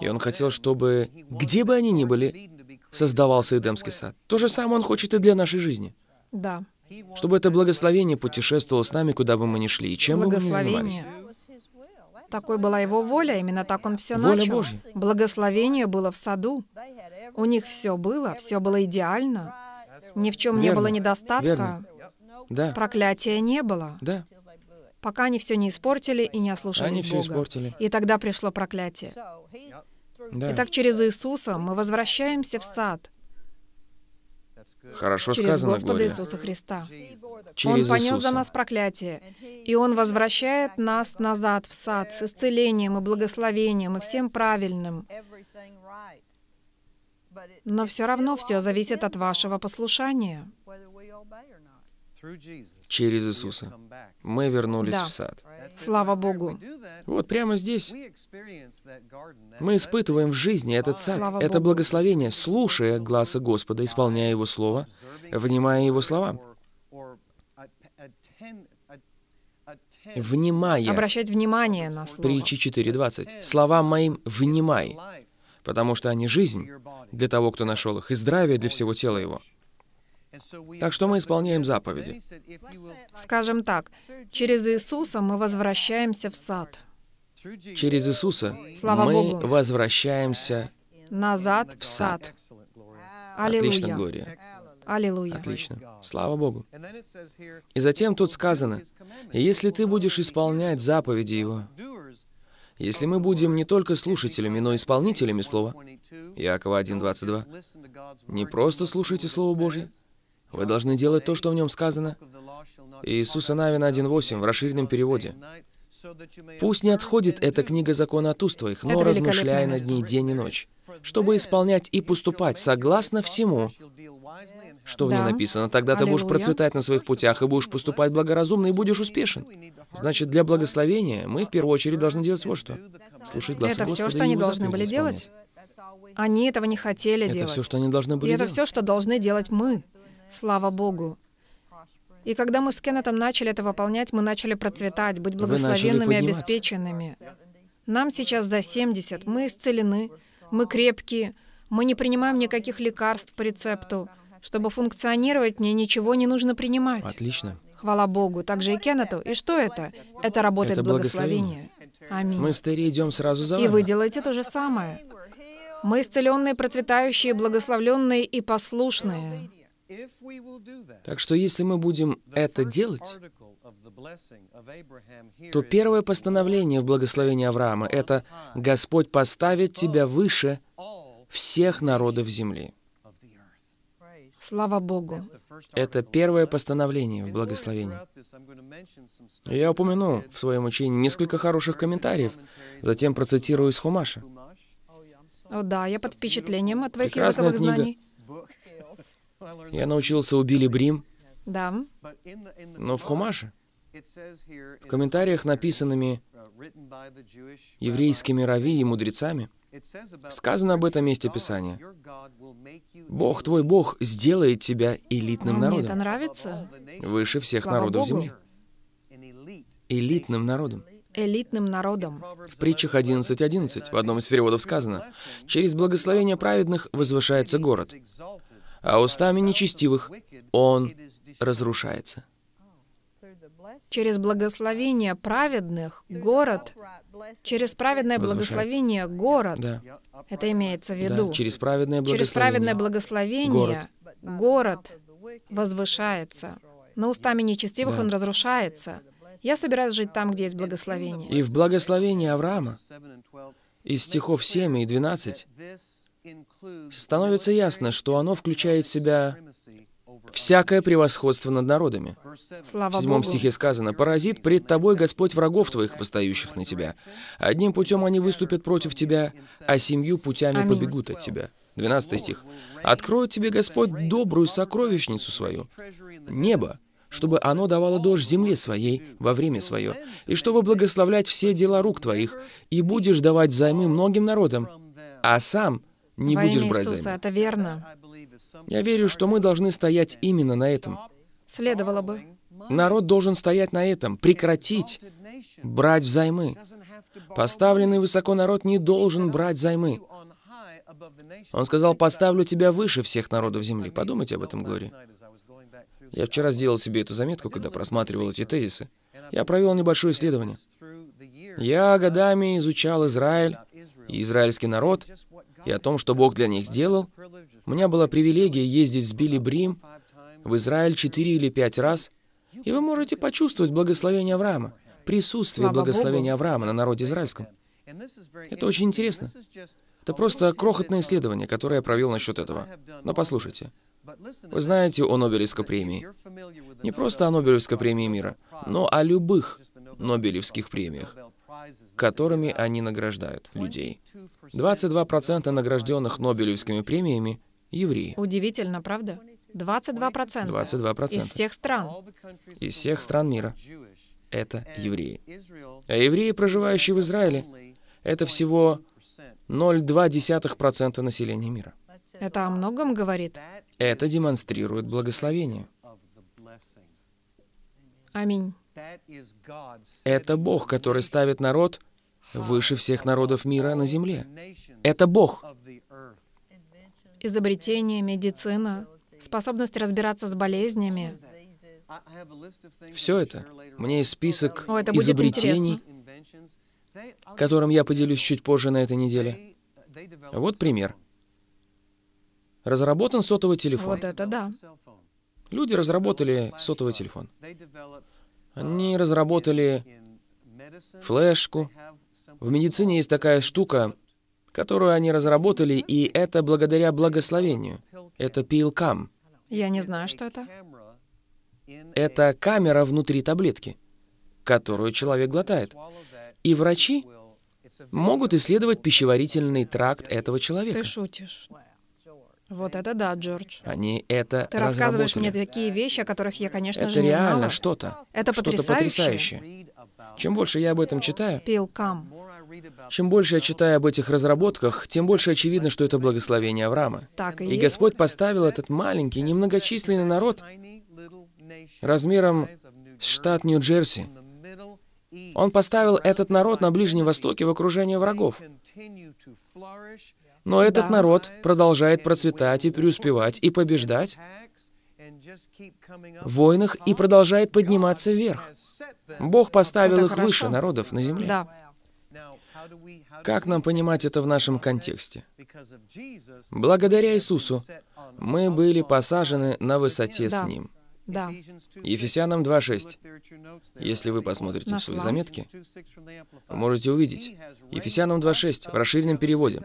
И Он хотел, чтобы, где бы они ни были, создавался Эдемский сад. То же самое Он хочет и для нашей жизни. Да чтобы это благословение путешествовало с нами, куда бы мы ни шли, и чем бы мы ни занимались. Такой была его воля, именно так он все воля начал. Божья. Благословение было в саду. У них все было, все было идеально. Ни в чем Верно. не было недостатка. Верно. Да. Проклятия не было. Да. Пока они все не испортили и не ослушались они Бога. испортили. И тогда пришло проклятие. Да. Итак, через Иисуса мы возвращаемся в сад, Хорошо через сказано, Господа Глория. Иисуса Христа. Через он понес Иисуса. за нас проклятие, и Он возвращает нас назад в сад с исцелением и благословением и всем правильным. Но все равно все зависит от вашего послушания через Иисуса мы вернулись да. в сад. Слава Богу. Вот прямо здесь мы испытываем в жизни этот сад, Слава это Богу. благословение, слушая глаза Господа, исполняя Его Слово, внимая Его словам. Внимая. Обращать внимание на слова. Притчи 4.20. Словам моим «внимай», потому что они жизнь для того, кто нашел их, и здравие для всего тела его. Так что мы исполняем заповеди. Скажем так, через Иисуса мы возвращаемся в сад. Через Иисуса Слава мы Богу. возвращаемся назад в сад. Аллилуйя. Отлично, Глория. Аллилуйя. Отлично. Слава Богу. И затем тут сказано, «Если ты будешь исполнять заповеди Его, если мы будем не только слушателями, но и исполнителями Слова, Иакова 1.22, не просто слушайте Слово Божье, вы должны делать то, что в нем сказано. Иисуса Навина 1.8 в расширенном переводе. Пусть не отходит эта книга закона от уст твоих, но размышляя над ней день и ночь, чтобы исполнять и поступать согласно всему, что в ней написано. Тогда ты будешь процветать на своих путях и будешь поступать благоразумно и будешь успешен. Значит, для благословения мы в первую очередь должны делать вот что. Слушать глаз Это Господа все, что они должны были делать. Они этого не хотели это делать. Это все, что они должны были и делать. это все, что должны делать мы. Слава Богу. И когда мы с Кеннетом начали это выполнять, мы начали процветать, быть благословенными и обеспеченными. Нам сейчас за 70, мы исцелены, мы крепкие, мы не принимаем никаких лекарств по рецепту. Чтобы функционировать, мне ничего не нужно принимать. Отлично. Хвала Богу, также и Кеннету. И что это? Это работает это благословение. Аминь. Мы с Терри идем сразу за вами. И вы делаете то же самое. Мы исцеленные, процветающие, благословленные и послушные. Так что если мы будем это делать, то первое постановление в благословении Авраама — это «Господь поставит тебя выше всех народов земли». Слава Богу. Это первое постановление в благословении. Я упомяну в своем учении несколько хороших комментариев, затем процитирую из Хумаша. О да, я под впечатлением от твоих Прекрасная языковых книга. знаний. Я научился у Билли Брим. Да. Но в Хумаше, в комментариях, написанными еврейскими рави и мудрецами, сказано об этом месте Писания. «Бог твой Бог сделает тебя элитным народом». Мне это нравится. Выше всех Слава народов Богу. земли. Элитным народом элитным народом. В притчах 11.11 .11, в одном из переводов сказано, «Через благословение праведных возвышается город» а устами нечестивых он разрушается. Через благословение праведных город, через праведное благословение город, да. это имеется в виду. Да, через праведное благословение, через праведное благословение город. город возвышается, но устами нечестивых да. он разрушается. Я собираюсь жить там, где есть благословение. И в благословении Авраама, из стихов 7 и 12, становится ясно, что оно включает в себя всякое превосходство над народами. Слава в седьмом стихе сказано, «Паразит пред тобой Господь врагов твоих, восстающих на тебя. Одним путем они выступят против тебя, а семью путями Аминь. побегут от тебя». 12 стих. «Откроет тебе Господь добрую сокровищницу свою, небо, чтобы оно давало дождь земле своей во время свое, и чтобы благословлять все дела рук твоих, и будешь давать займы многим народам, а сам – не Во будешь брать Иисуса, займы. это верно. Я верю, что мы должны стоять именно на этом. Следовало бы. Народ должен стоять на этом, прекратить брать взаймы. Поставленный высоко народ не должен брать займы. Он сказал, поставлю тебя выше всех народов земли. Подумайте об этом, Глория. Я вчера сделал себе эту заметку, когда просматривал эти тезисы. Я провел небольшое исследование. Я годами изучал Израиль и израильский народ, и о том, что Бог для них сделал. У меня была привилегия ездить с Билли Брим в Израиль четыре или пять раз, и вы можете почувствовать благословение Авраама, присутствие благословения Авраама на народе израильском. Это очень интересно. Это просто крохотное исследование, которое я провел насчет этого. Но послушайте. Вы знаете о Нобелевской премии. Не просто о Нобелевской премии мира, но о любых Нобелевских премиях которыми они награждают людей. 22% награжденных Нобелевскими премиями — евреи. Удивительно, правда? 22%. 22%. Из всех стран. Из всех стран мира. Это евреи. А евреи, проживающие в Израиле, это всего 0,2% населения мира. Это о многом говорит. Это демонстрирует благословение. Аминь. Это Бог, который ставит народ выше всех народов мира на земле. Это Бог. Изобретение, медицина, способность разбираться с болезнями. Все это. Мне есть список О, это изобретений, которым я поделюсь чуть позже на этой неделе. Вот пример. Разработан сотовый телефон. Вот это да. Люди разработали сотовый телефон. Они разработали флешку. В медицине есть такая штука, которую они разработали, и это благодаря благословению. Это пилкам. Я не знаю, что это. Это камера внутри таблетки, которую человек глотает. И врачи могут исследовать пищеварительный тракт этого человека. Ты шутишь. Вот это да, Джордж. Они это Ты рассказываешь мне такие вещи, о которых я, конечно это же, не знала. Это реально что-то. Это что потрясающе. потрясающее. Чем больше я об этом читаю, Пилкам. чем больше я читаю об этих разработках, тем больше очевидно, что это благословение Авраама. Так и, и есть. Господь поставил этот маленький, немногочисленный народ размером с штат Нью-Джерси. Он поставил этот народ на Ближнем Востоке в окружении врагов. Но этот народ продолжает процветать и преуспевать и побеждать в войнах и продолжает подниматься вверх. Бог поставил их выше народов на земле. Да. Как нам понимать это в нашем контексте? Благодаря Иисусу мы были посажены на высоте с Ним. Да. Ефесянам 2.6. Если вы посмотрите Нашла. в свои заметки, можете увидеть. Ефесянам 2.6 в расширенном переводе.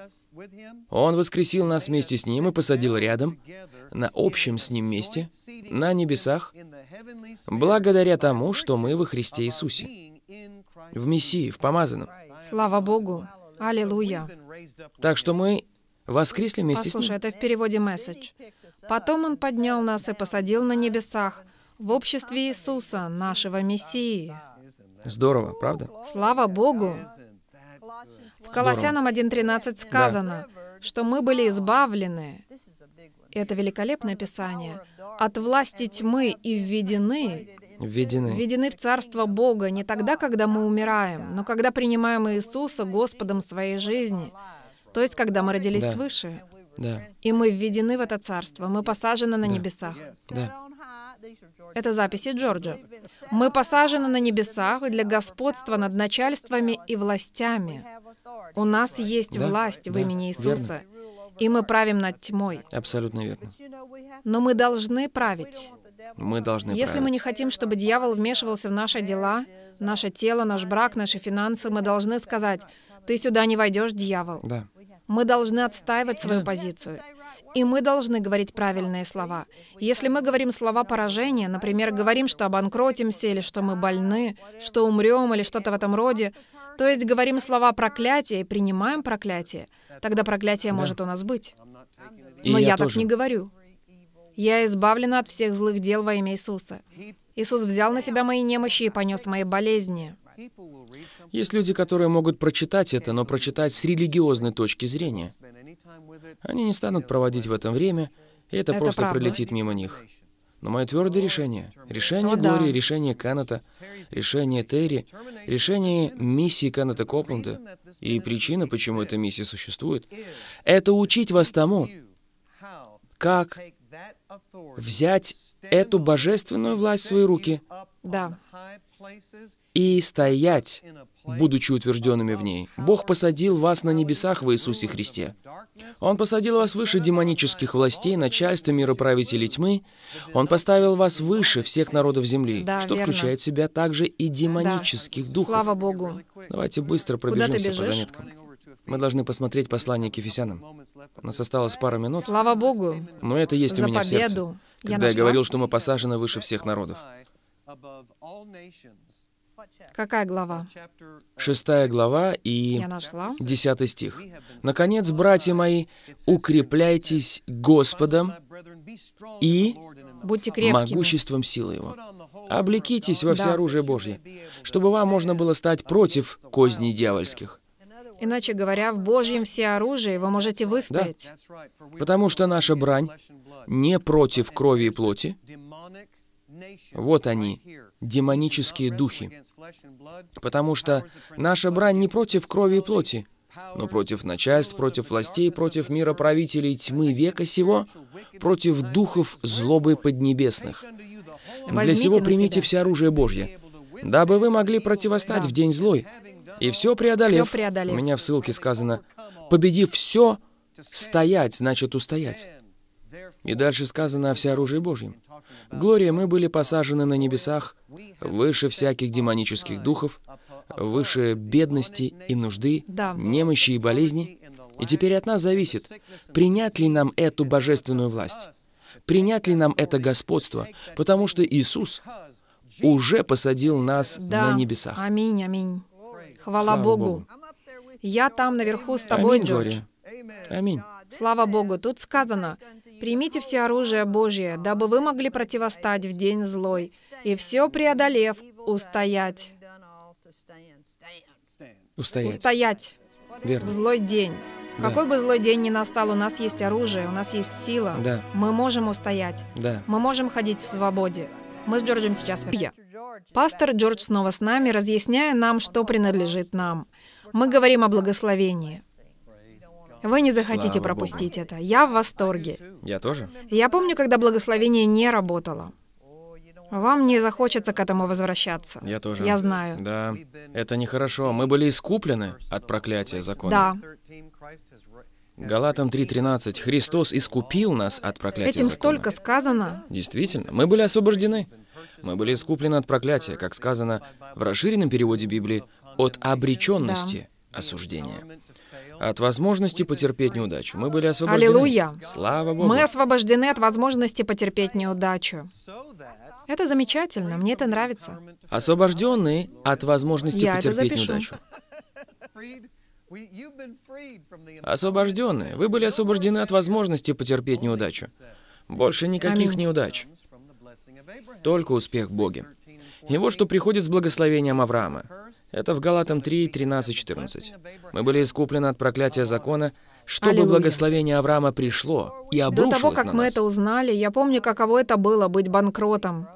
«Он воскресил нас вместе с Ним и посадил рядом, на общем с Ним месте, на небесах, благодаря тому, что мы во Христе Иисусе, в Мессии, в Помазанном». Слава Богу! Аллилуйя! Так что мы Воскресли вместе Послушай, с ним. это в переводе «месседж». «Потом он поднял нас и посадил на небесах, в обществе Иисуса, нашего Мессии». Здорово, правда? Слава Богу! В Колоссянам 1.13 сказано, да. что мы были избавлены, это великолепное Писание, от власти тьмы и введены, введены. введены в Царство Бога не тогда, когда мы умираем, но когда принимаем Иисуса Господом своей жизни — то есть, когда мы родились да. свыше, да. и мы введены в это царство, мы посажены на да. небесах. Да. Это записи Джорджа. «Мы посажены на небесах для господства над начальствами и властями. У нас есть да, власть да, в имени Иисуса, верно. и мы правим над тьмой». Абсолютно верно. Но мы должны править. Мы должны Если править. мы не хотим, чтобы дьявол вмешивался в наши дела, наше тело, наш брак, наши финансы, мы должны сказать, «Ты сюда не войдешь, дьявол». Да. Мы должны отстаивать свою позицию. И мы должны говорить правильные слова. Если мы говорим слова поражения, например, говорим, что обанкротимся, или что мы больны, что умрем, или что-то в этом роде, то есть говорим слова проклятия и принимаем проклятие, тогда проклятие да. может у нас быть. И Но я, я тоже. так не говорю. Я избавлена от всех злых дел во имя Иисуса. Иисус взял на себя мои немощи и понес мои болезни. Есть люди, которые могут прочитать это, но прочитать с религиозной точки зрения. Они не станут проводить в этом время, и это, это просто правда. пролетит мимо них. Но мое твердое решение, решение О, ну Глории, решение Каната, решение Терри, решение миссии Каната Копленда и причина, почему эта миссия существует, это учить вас тому, как взять эту божественную власть в свои руки, да и стоять, будучи утвержденными в ней. Бог посадил вас на небесах в Иисусе Христе. Он посадил вас выше демонических властей, начальства, мироправителей тьмы. Он поставил вас выше всех народов земли, да, что верно. включает в себя также и демонических да. духов. Слава Богу. Давайте быстро пробежимся по заметкам. Мы должны посмотреть послание к Ефесянам. У нас осталось пара минут. Слава Богу! Но это есть у меня победу. в сердце, когда я, я говорил, что мы посажены выше всех народов. Какая глава? Uh, Шестая глава и десятый стих. «Наконец, братья мои, укрепляйтесь Господом и Будьте крепкими. могуществом силы Его. Облекитесь во все оружие Божье, чтобы вам можно было стать против козней дьявольских». Иначе говоря, в Божьем все оружие вы можете выстоять. Да. Потому что наша брань не против крови и плоти, вот они, демонические духи. Потому что наша брань не против крови и плоти, но против начальств, против властей, против мира правителей тьмы века сего, против духов злобы поднебесных. Для сего примите все оружие Божье, дабы вы могли противостать в день злой. И все преодолев, все преодолев, у меня в ссылке сказано, победив все, стоять значит устоять. И дальше сказано о всеоружии Божьем. Глория, мы были посажены на небесах, выше всяких демонических духов, выше бедности и нужды, да. немощи и болезни. И теперь от нас зависит, принять ли нам эту божественную власть, принять ли нам это господство, потому что Иисус уже посадил нас да. на небесах. Аминь, аминь. Хвала Слава Богу. Богу. Я там наверху с тобой, аминь, Джордж. Аминь. Слава Богу, тут сказано, Примите все оружие Божье, дабы вы могли противостать в день злой, и все преодолев, устоять. Устоять. Устоять. Верно. В злой день. Да. Какой бы злой день ни настал, у нас есть оружие, у нас есть сила. Да. Мы можем устоять. Да. Мы можем ходить в свободе. Мы с Джорджем сейчас в Я. Пастор Джордж снова с нами, разъясняя нам, что принадлежит нам. Мы говорим о благословении. Вы не захотите Слава пропустить Богу. это. Я в восторге. Я тоже. Я помню, когда благословение не работало. Вам не захочется к этому возвращаться. Я тоже. Я знаю. Да, это нехорошо. Мы были искуплены от проклятия закона. Да. Галатам 3.13. Христос искупил нас от проклятия Этим закона. столько сказано. Действительно, мы были освобождены. Мы были искуплены от проклятия, как сказано в расширенном переводе Библии, от обреченности да. осуждения от возможности потерпеть неудачу. Мы были освобождены. Аллилуйя! Слава Богу! Мы освобождены от возможности потерпеть неудачу. Это замечательно, мне это нравится. Освобожденные от возможности Я потерпеть неудачу. Освобожденные, вы были освобождены от возможности потерпеть неудачу. Больше никаких Аминь. неудач. Только успех в Боге. И вот что приходит с благословением Авраама. Это в Галатам 3, 13, 14. «Мы были искуплены от проклятия закона, чтобы Аллилуйя. благословение Авраама пришло и обрушилось До того, как на мы это узнали, я помню, каково это было быть банкротом,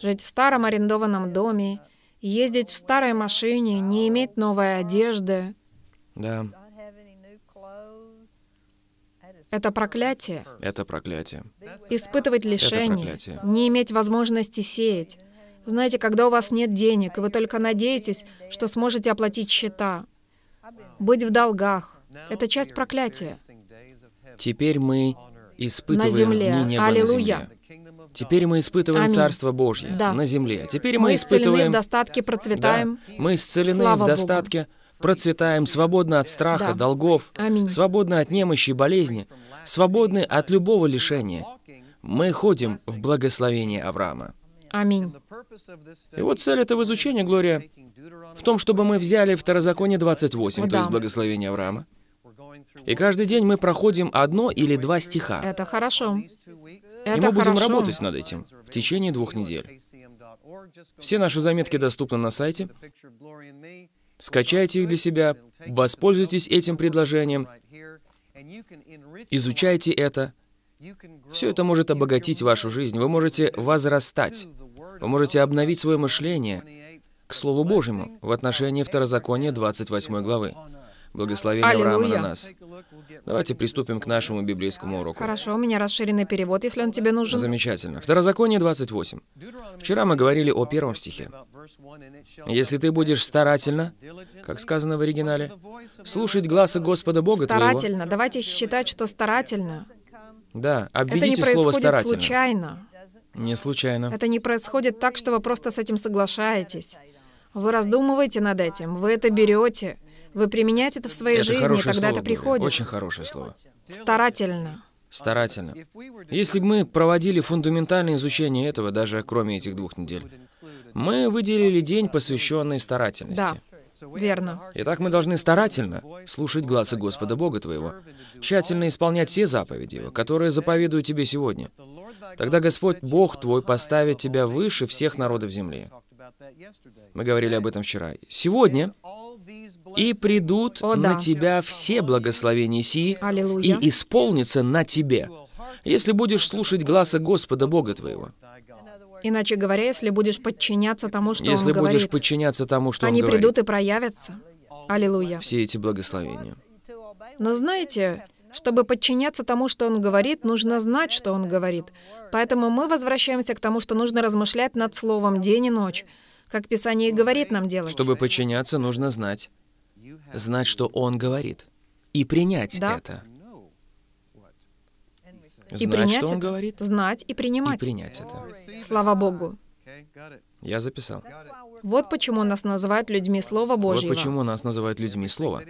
жить в старом арендованном доме, ездить в старой машине, не иметь новой одежды. Да. Это проклятие. Это проклятие. Испытывать лишение. Не иметь возможности сеять. Знаете, когда у вас нет денег, и вы только надеетесь, что сможете оплатить счета, быть в долгах, это часть проклятия. Теперь мы испытываем на земле. не небо Аллилуйя. на земле. Теперь мы испытываем Аминь. Царство Божье да. на земле. Теперь мы, мы испытываем... в достатке, процветаем. Да. Мы исцелены Слава в достатке, Богу. процветаем, свободны от страха, да. долгов, Аминь. свободны от немощи и болезни, свободны от любого лишения. Мы ходим в благословение Авраама. Аминь. Его цель этого изучения, Глория, в том, чтобы мы взяли второзаконие 28, да. то есть благословение Авраама, и каждый день мы проходим одно или два стиха. Это хорошо. Это мы будем хорошо. работать над этим в течение двух недель. Все наши заметки доступны на сайте. Скачайте их для себя, воспользуйтесь этим предложением, изучайте это. Все это может обогатить вашу жизнь. Вы можете возрастать вы можете обновить свое мышление к Слову Божьему в отношении Второзакония 28 главы. Благословение Авраама на нас. Давайте приступим к нашему библейскому уроку. Хорошо, у меня расширенный перевод, если он тебе нужен. Замечательно. Второзаконие 28. Вчера мы говорили о первом стихе. Если ты будешь старательно, как сказано в оригинале, слушать глаза Господа Бога старательно. твоего... Старательно. Давайте считать, что старательно. Да, обведите Это не происходит случайно. Не случайно. Это не происходит так, что вы просто с этим соглашаетесь. Вы раздумываете над этим, вы это берете, вы применяете это в своей это жизни, когда слово это приходит. Очень хорошее слово. Старательно. Старательно. Если бы мы проводили фундаментальное изучение этого, даже кроме этих двух недель, мы выделили день, посвященный старательности. Да, верно. Итак, мы должны старательно слушать глаза Господа Бога твоего, тщательно исполнять все заповеди Его, которые заповедуют тебе сегодня, Тогда Господь Бог твой поставит тебя выше всех народов земли. Мы говорили об этом вчера. Сегодня и придут О, да. на тебя все благословения сии Аллилуйя. и исполнится на тебе, если будешь слушать глаза Господа Бога твоего. Иначе говоря, если будешь подчиняться тому, что если он говорит. Если будешь подчиняться тому, что они он придут говорит. и проявятся. Аллилуйя. Все эти благословения. Но знаете, чтобы подчиняться тому, что он говорит, нужно знать, что он говорит. Поэтому мы возвращаемся к тому, что нужно размышлять над словом день и ночь, как Писание и говорит нам делать. Чтобы подчиняться, нужно знать. Знать, что он говорит. И принять да. это. Знать, и принять что он это. говорит. Знать и принимать. И принять это. Слава Богу. Я записал. Вот почему нас называют людьми Слова Божьего. Вот почему нас называют людьми Слова.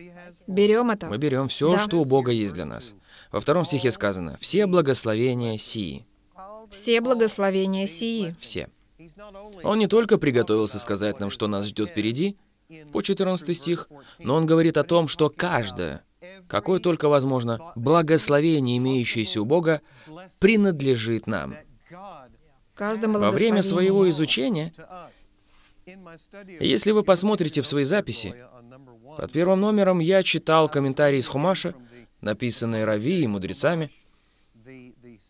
Берем это. Мы берем все, да. что у Бога есть для нас. Во втором стихе сказано, «Все благословения сии». Все благословения сии. Все. Он не только приготовился сказать нам, что нас ждет впереди, по 14 стих, но он говорит о том, что каждое, какое только возможно, благословение, имеющееся у Бога, принадлежит нам. Во время своего изучения если вы посмотрите в свои записи, под первым номером я читал комментарии из Хумаша, написанные Рави и мудрецами.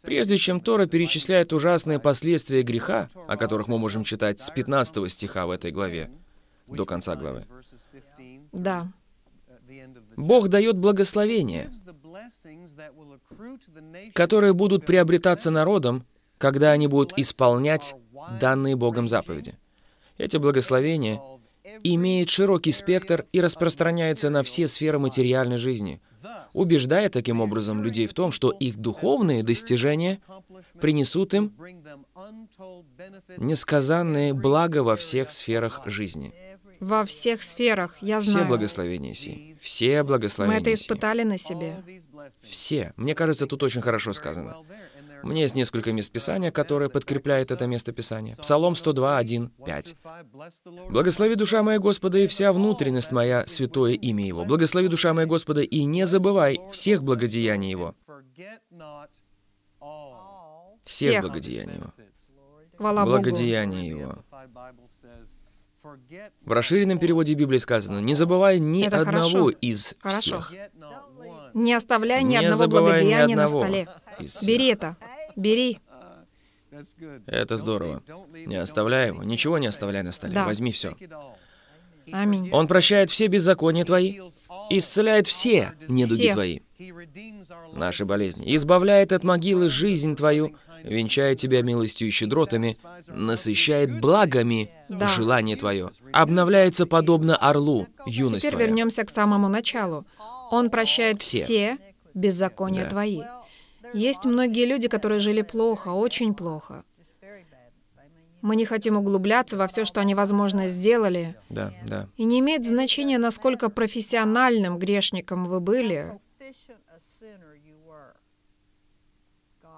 Прежде чем Тора перечисляет ужасные последствия греха, о которых мы можем читать с 15 стиха в этой главе, до конца главы. Да. Бог дает благословения, которые будут приобретаться народом, когда они будут исполнять данные Богом заповеди. Эти благословения имеют широкий спектр и распространяются на все сферы материальной жизни, убеждая таким образом людей в том, что их духовные достижения принесут им несказанное благо во всех сферах жизни. Во всех сферах, я знаю. Все благословения Си. Все благословения Мы это испытали си. на себе. Все. Мне кажется, тут очень хорошо сказано. У меня есть несколько мест Писания, которое подкрепляет это место Писания. Псалом 102, 1, 5. «Благослови душа моя Господа и вся внутренность моя, святое имя Его. Благослови душа моя Господа и не забывай всех благодеяний Его». Все благодеяний Его. Благодеяния Его. В расширенном переводе Библии сказано, не забывай ни Это одного хорошо. из хорошо. всех. Не оставляй ни не одного благодеяния ни одного. на столе из... Бери это. Бери. Это здорово. Не оставляй его. Ничего не оставляй на столе. Да. Возьми все. Аминь. Он прощает все беззакония твои, исцеляет все недуги все. твои, наши болезни, избавляет от могилы жизнь твою, венчает тебя милостью и щедротами, насыщает благами да. желание твое, обновляется подобно орлу юность Теперь твоя. вернемся к самому началу. Он прощает все, все беззакония да. твои. Есть многие люди, которые жили плохо, очень плохо. Мы не хотим углубляться во все, что они, возможно, сделали. Да, да. И не имеет значения, насколько профессиональным грешником вы были.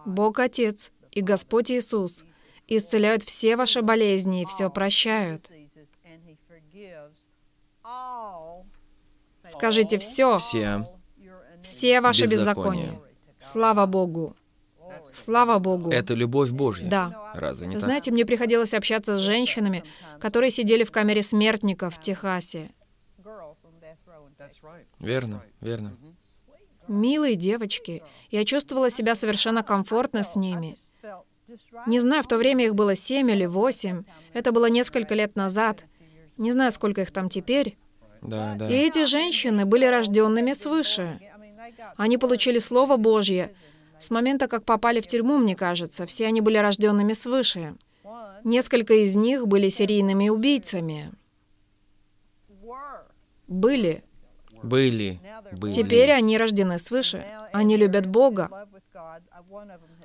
Бог Отец и Господь Иисус исцеляют все ваши болезни и все прощают. Скажите все. Все. Все ваши беззакония. беззакония. Слава Богу. Слава Богу. Это любовь Божья. Да. Разве не Знаете, мне приходилось общаться с женщинами, которые сидели в камере смертников в Техасе. Верно, верно. Милые девочки. Я чувствовала себя совершенно комфортно с ними. Не знаю, в то время их было семь или восемь. Это было несколько лет назад. Не знаю, сколько их там теперь. Да, да. И эти женщины были рожденными свыше. Они получили Слово Божье. С момента, как попали в тюрьму, мне кажется, все они были рожденными свыше. Несколько из них были серийными убийцами. Были. Были. были. Теперь они рождены свыше. Они любят Бога.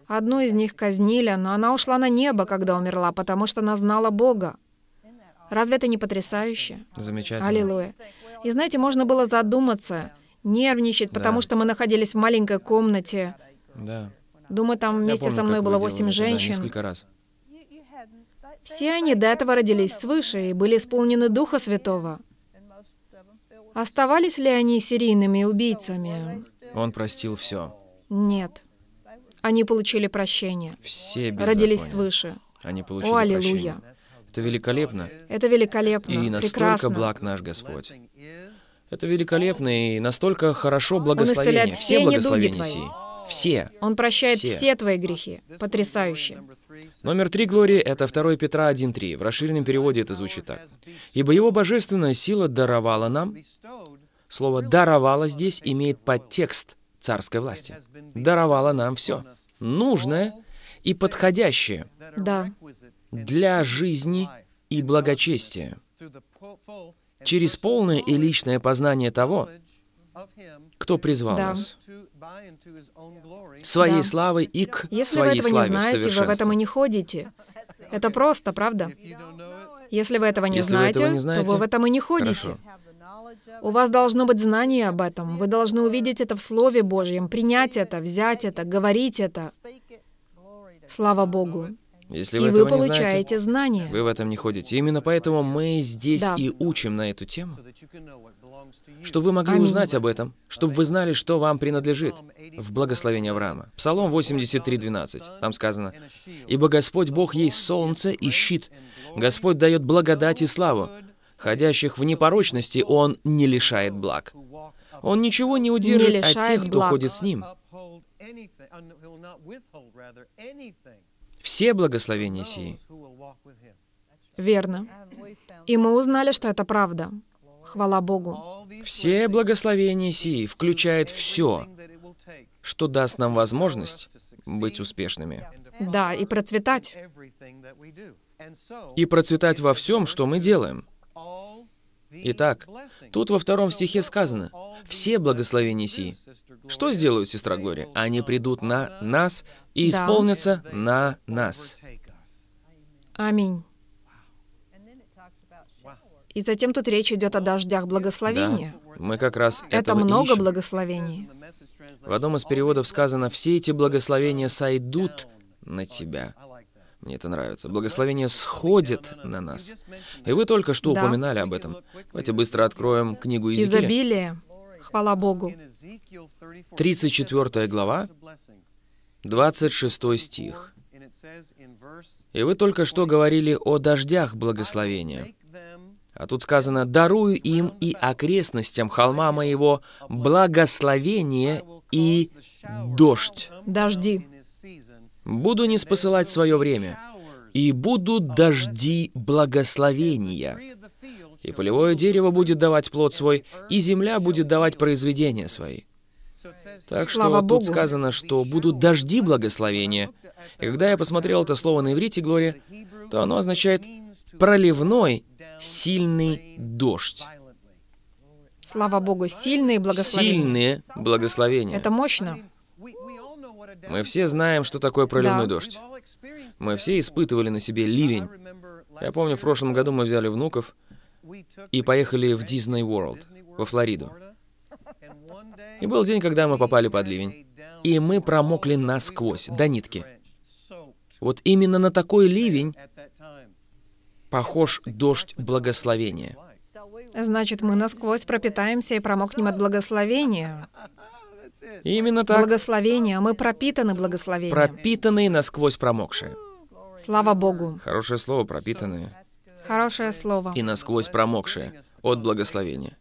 Одну из них казнили, но она ушла на небо, когда умерла, потому что она знала Бога. Разве это не потрясающе? Замечательно. Аллилуйя. И знаете, можно было задуматься, нервничать, потому да. что мы находились в маленькой комнате. Да. Думаю, там вместе помню, со мной было восемь женщин. Да, несколько раз. Все они до этого родились свыше и были исполнены Духа Святого. Оставались ли они серийными убийцами? Он простил все. Нет. Они получили прощение. Все беззакония. Родились свыше. Они получили О, аллилуйя. прощение. Это великолепно. Это великолепно. И настолько Прекрасно. благ наш Господь. Это великолепно и настолько хорошо благословение. Он все, все благословения твои. сии. Все. Он прощает все. все твои грехи. Потрясающе. Номер три Глории — это 2 Петра 1.3. В расширенном переводе это звучит так. «Ибо его божественная сила даровала нам...» Слово «даровала» здесь имеет подтекст царской власти. «Даровала нам все. Нужное и подходящее. Да. Для жизни и благочестия через полное и личное познание того, кто призвал да. нас своей да. славой и к Если своей вы этого не знаете, вы в этом и не ходите. Это просто, правда? Если вы этого не, знаете, вы этого не знаете, то вы в этом и не ходите. Хорошо. У вас должно быть знание об этом. Вы должны увидеть это в Слове Божьем, принять это, взять это, говорить это. Слава Богу. Если вы и вы получаете знаете, знания. Вы в этом не ходите. Именно поэтому мы здесь да. и учим на эту тему, чтобы вы могли Аминь. узнать об этом, чтобы вы знали, что вам принадлежит в благословении Авраама. Псалом 83:12. Там сказано: "Ибо Господь Бог есть солнце и щит. Господь дает благодать и славу. Ходящих в непорочности Он не лишает благ. Он ничего не удержит не от тех, кто благ. ходит с Ним." все благословения сии. Верно. И мы узнали, что это правда. Хвала Богу. Все благословения сии включают все, что даст нам возможность быть успешными. Да, и процветать. И процветать во всем, что мы делаем. Итак, тут во втором стихе сказано, «Все благословения сии». Что сделают, сестра Глория? Они придут на нас и исполнятся на нас. Аминь. И затем тут речь идет о дождях благословения. Да, мы как раз Это много ищем. благословений. В одном из переводов сказано, «Все эти благословения сойдут на тебя». Мне это нравится. Благословение сходит на нас. И вы только что да. упоминали об этом. Давайте быстро откроем книгу Иезекииля. Изобилие. Хвала Богу. 34 глава, 26 стих. И вы только что говорили о дождях благословения. А тут сказано, «Дарую им и окрестностям холма моего благословение и дождь». Дожди. Буду не спосылать свое время, и будут дожди благословения. И полевое дерево будет давать плод свой, и земля будет давать произведения свои. Так что Слава тут Богу. сказано, что будут дожди благословения. И когда я посмотрел это слово на иврите, Глория, то оно означает проливной сильный дождь. Слава Богу, сильные благословения. Сильные благословения. Это мощно. Мы все знаем, что такое проливной да. дождь. Мы все испытывали на себе ливень. Я помню, в прошлом году мы взяли внуков и поехали в Дисней Уорлд, во Флориду. И был день, когда мы попали под ливень. И мы промокли насквозь, до нитки. Вот именно на такой ливень похож дождь благословения. Значит, мы насквозь пропитаемся и промокнем от благословения. Именно так. Благословение. Мы пропитаны благословением. Пропитанные насквозь промокшие. Слава Богу. Хорошее слово «пропитанные». Хорошее слово. И насквозь промокшие от благословения.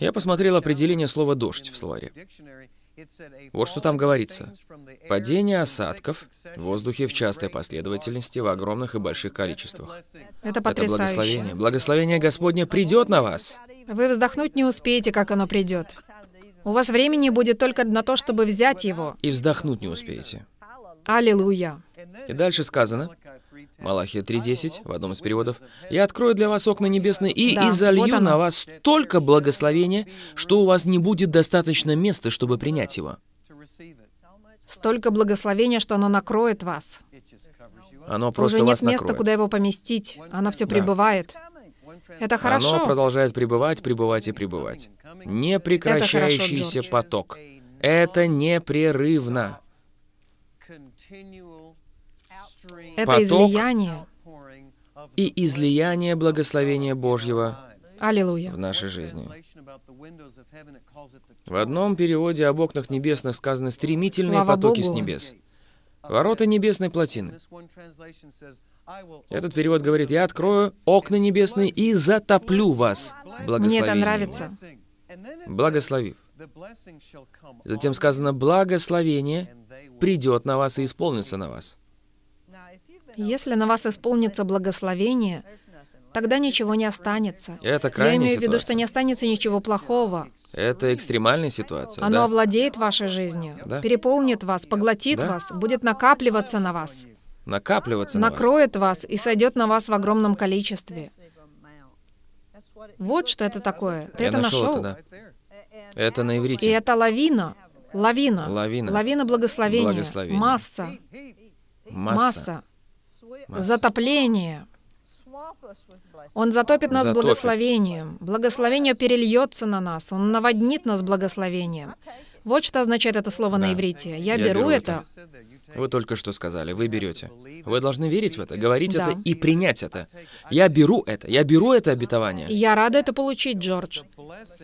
Я посмотрел определение слова «дождь» в словаре. Вот что там говорится. Падение осадков в воздухе в частой последовательности в огромных и больших количествах. Это потрясающе. Это благословение. Благословение Господне придет на вас. Вы вздохнуть не успеете, как оно придет. У вас времени будет только на то, чтобы взять его. И вздохнуть не успеете. Аллилуйя. И дальше сказано, Малахия 3.10, в одном из переводов, «Я открою для вас окна небесные и да, изолью вот на вас столько благословения, что у вас не будет достаточно места, чтобы принять его». Столько благословения, что оно накроет вас. Оно просто Уже нет вас места, накроет. куда его поместить. Оно все да. пребывает. Это хорошо. Оно продолжает пребывать, пребывать и пребывать. Непрекращающийся Это хорошо, поток. Это непрерывно. Это излияние. И излияние благословения Божьего Аллилуйя. в нашей жизни. В одном переводе об окнах небесных сказаны «стремительные Слава потоки Богу. с небес». Ворота небесной плотины. Этот перевод говорит, «Я открою окна небесные и затоплю вас Мне это нравится. Благословив. Затем сказано, «Благословение придет на вас и исполнится на вас». Если на вас исполнится благословение, тогда ничего не останется. Это крайняя Я имею в виду, что не останется ничего плохого. Это экстремальная ситуация. Оно да. овладеет вашей жизнью, да. переполнит вас, поглотит да. вас, будет накапливаться на вас накапливаться накроет на вас. вас и сойдет на вас в огромном количестве. Вот что это такое. Ты Я это нашел? Это, да. это на иврите. И это лавина. Лавина. Лавина. Лавина благословения. Благословение. Масса. Масса. Масса. Затопление. Он затопит нас затопит. благословением. Благословение перельется на нас. Он наводнит нас благословением. Вот что означает это слово да. на иврите. Я, Я беру, беру это. это. Вы только что сказали, вы берете. Вы должны верить в это, говорить да. это и принять это. Я беру это, я беру это обетование. Я рада это получить, Джордж.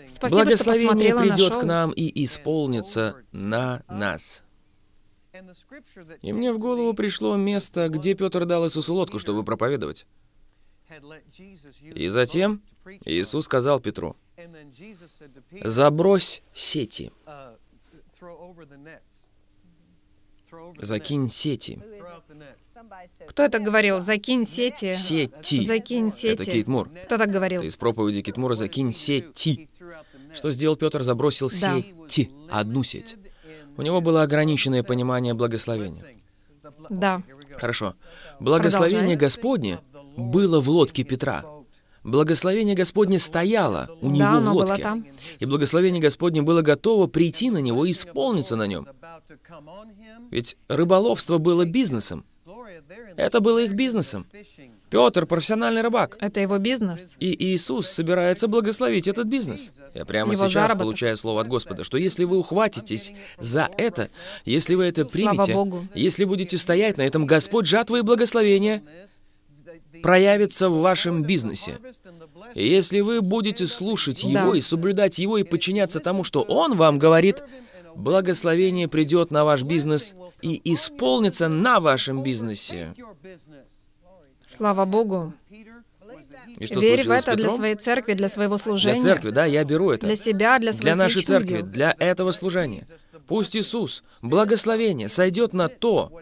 Спасибо, Благословение что придет на к нам и исполнится на нас. И мне в голову пришло место, где Петр дал Иисусу лодку, чтобы проповедовать. И затем Иисус сказал Петру, «Забрось сети». Закинь сети. Кто это говорил? Закинь сети. Сети. Закинь сети. Это Кейт Мур. Кто так говорил? Это из проповеди Кейт Мура «Закинь сети». Что сделал Петр? Забросил да. сети. Одну сеть. У него было ограниченное понимание благословения. Да. Хорошо. Благословение Продолжай. Господне было в лодке Петра. Благословение Господне стояло у да, него в лодке. Было И благословение Господне было готово прийти на него и исполниться на нем. Ведь рыболовство было бизнесом. Это было их бизнесом. Петр — профессиональный рыбак. Это его бизнес. И Иисус собирается благословить этот бизнес. Я прямо его сейчас заработок. получаю слово от Господа, что если вы ухватитесь за это, если вы это примете, если будете стоять на этом, Господь жатвы и благословения проявится в вашем бизнесе. И если вы будете слушать Его да. и соблюдать Его и подчиняться тому, что Он вам говорит, благословение придет на ваш бизнес и исполнится на вашем бизнесе. Слава Богу. И что Верь в это для своей церкви, для своего служения. Для церкви, да, я беру это. Для себя, для своих Для нашей церкви, дел. для этого служения. Пусть Иисус, благословение, сойдет на то,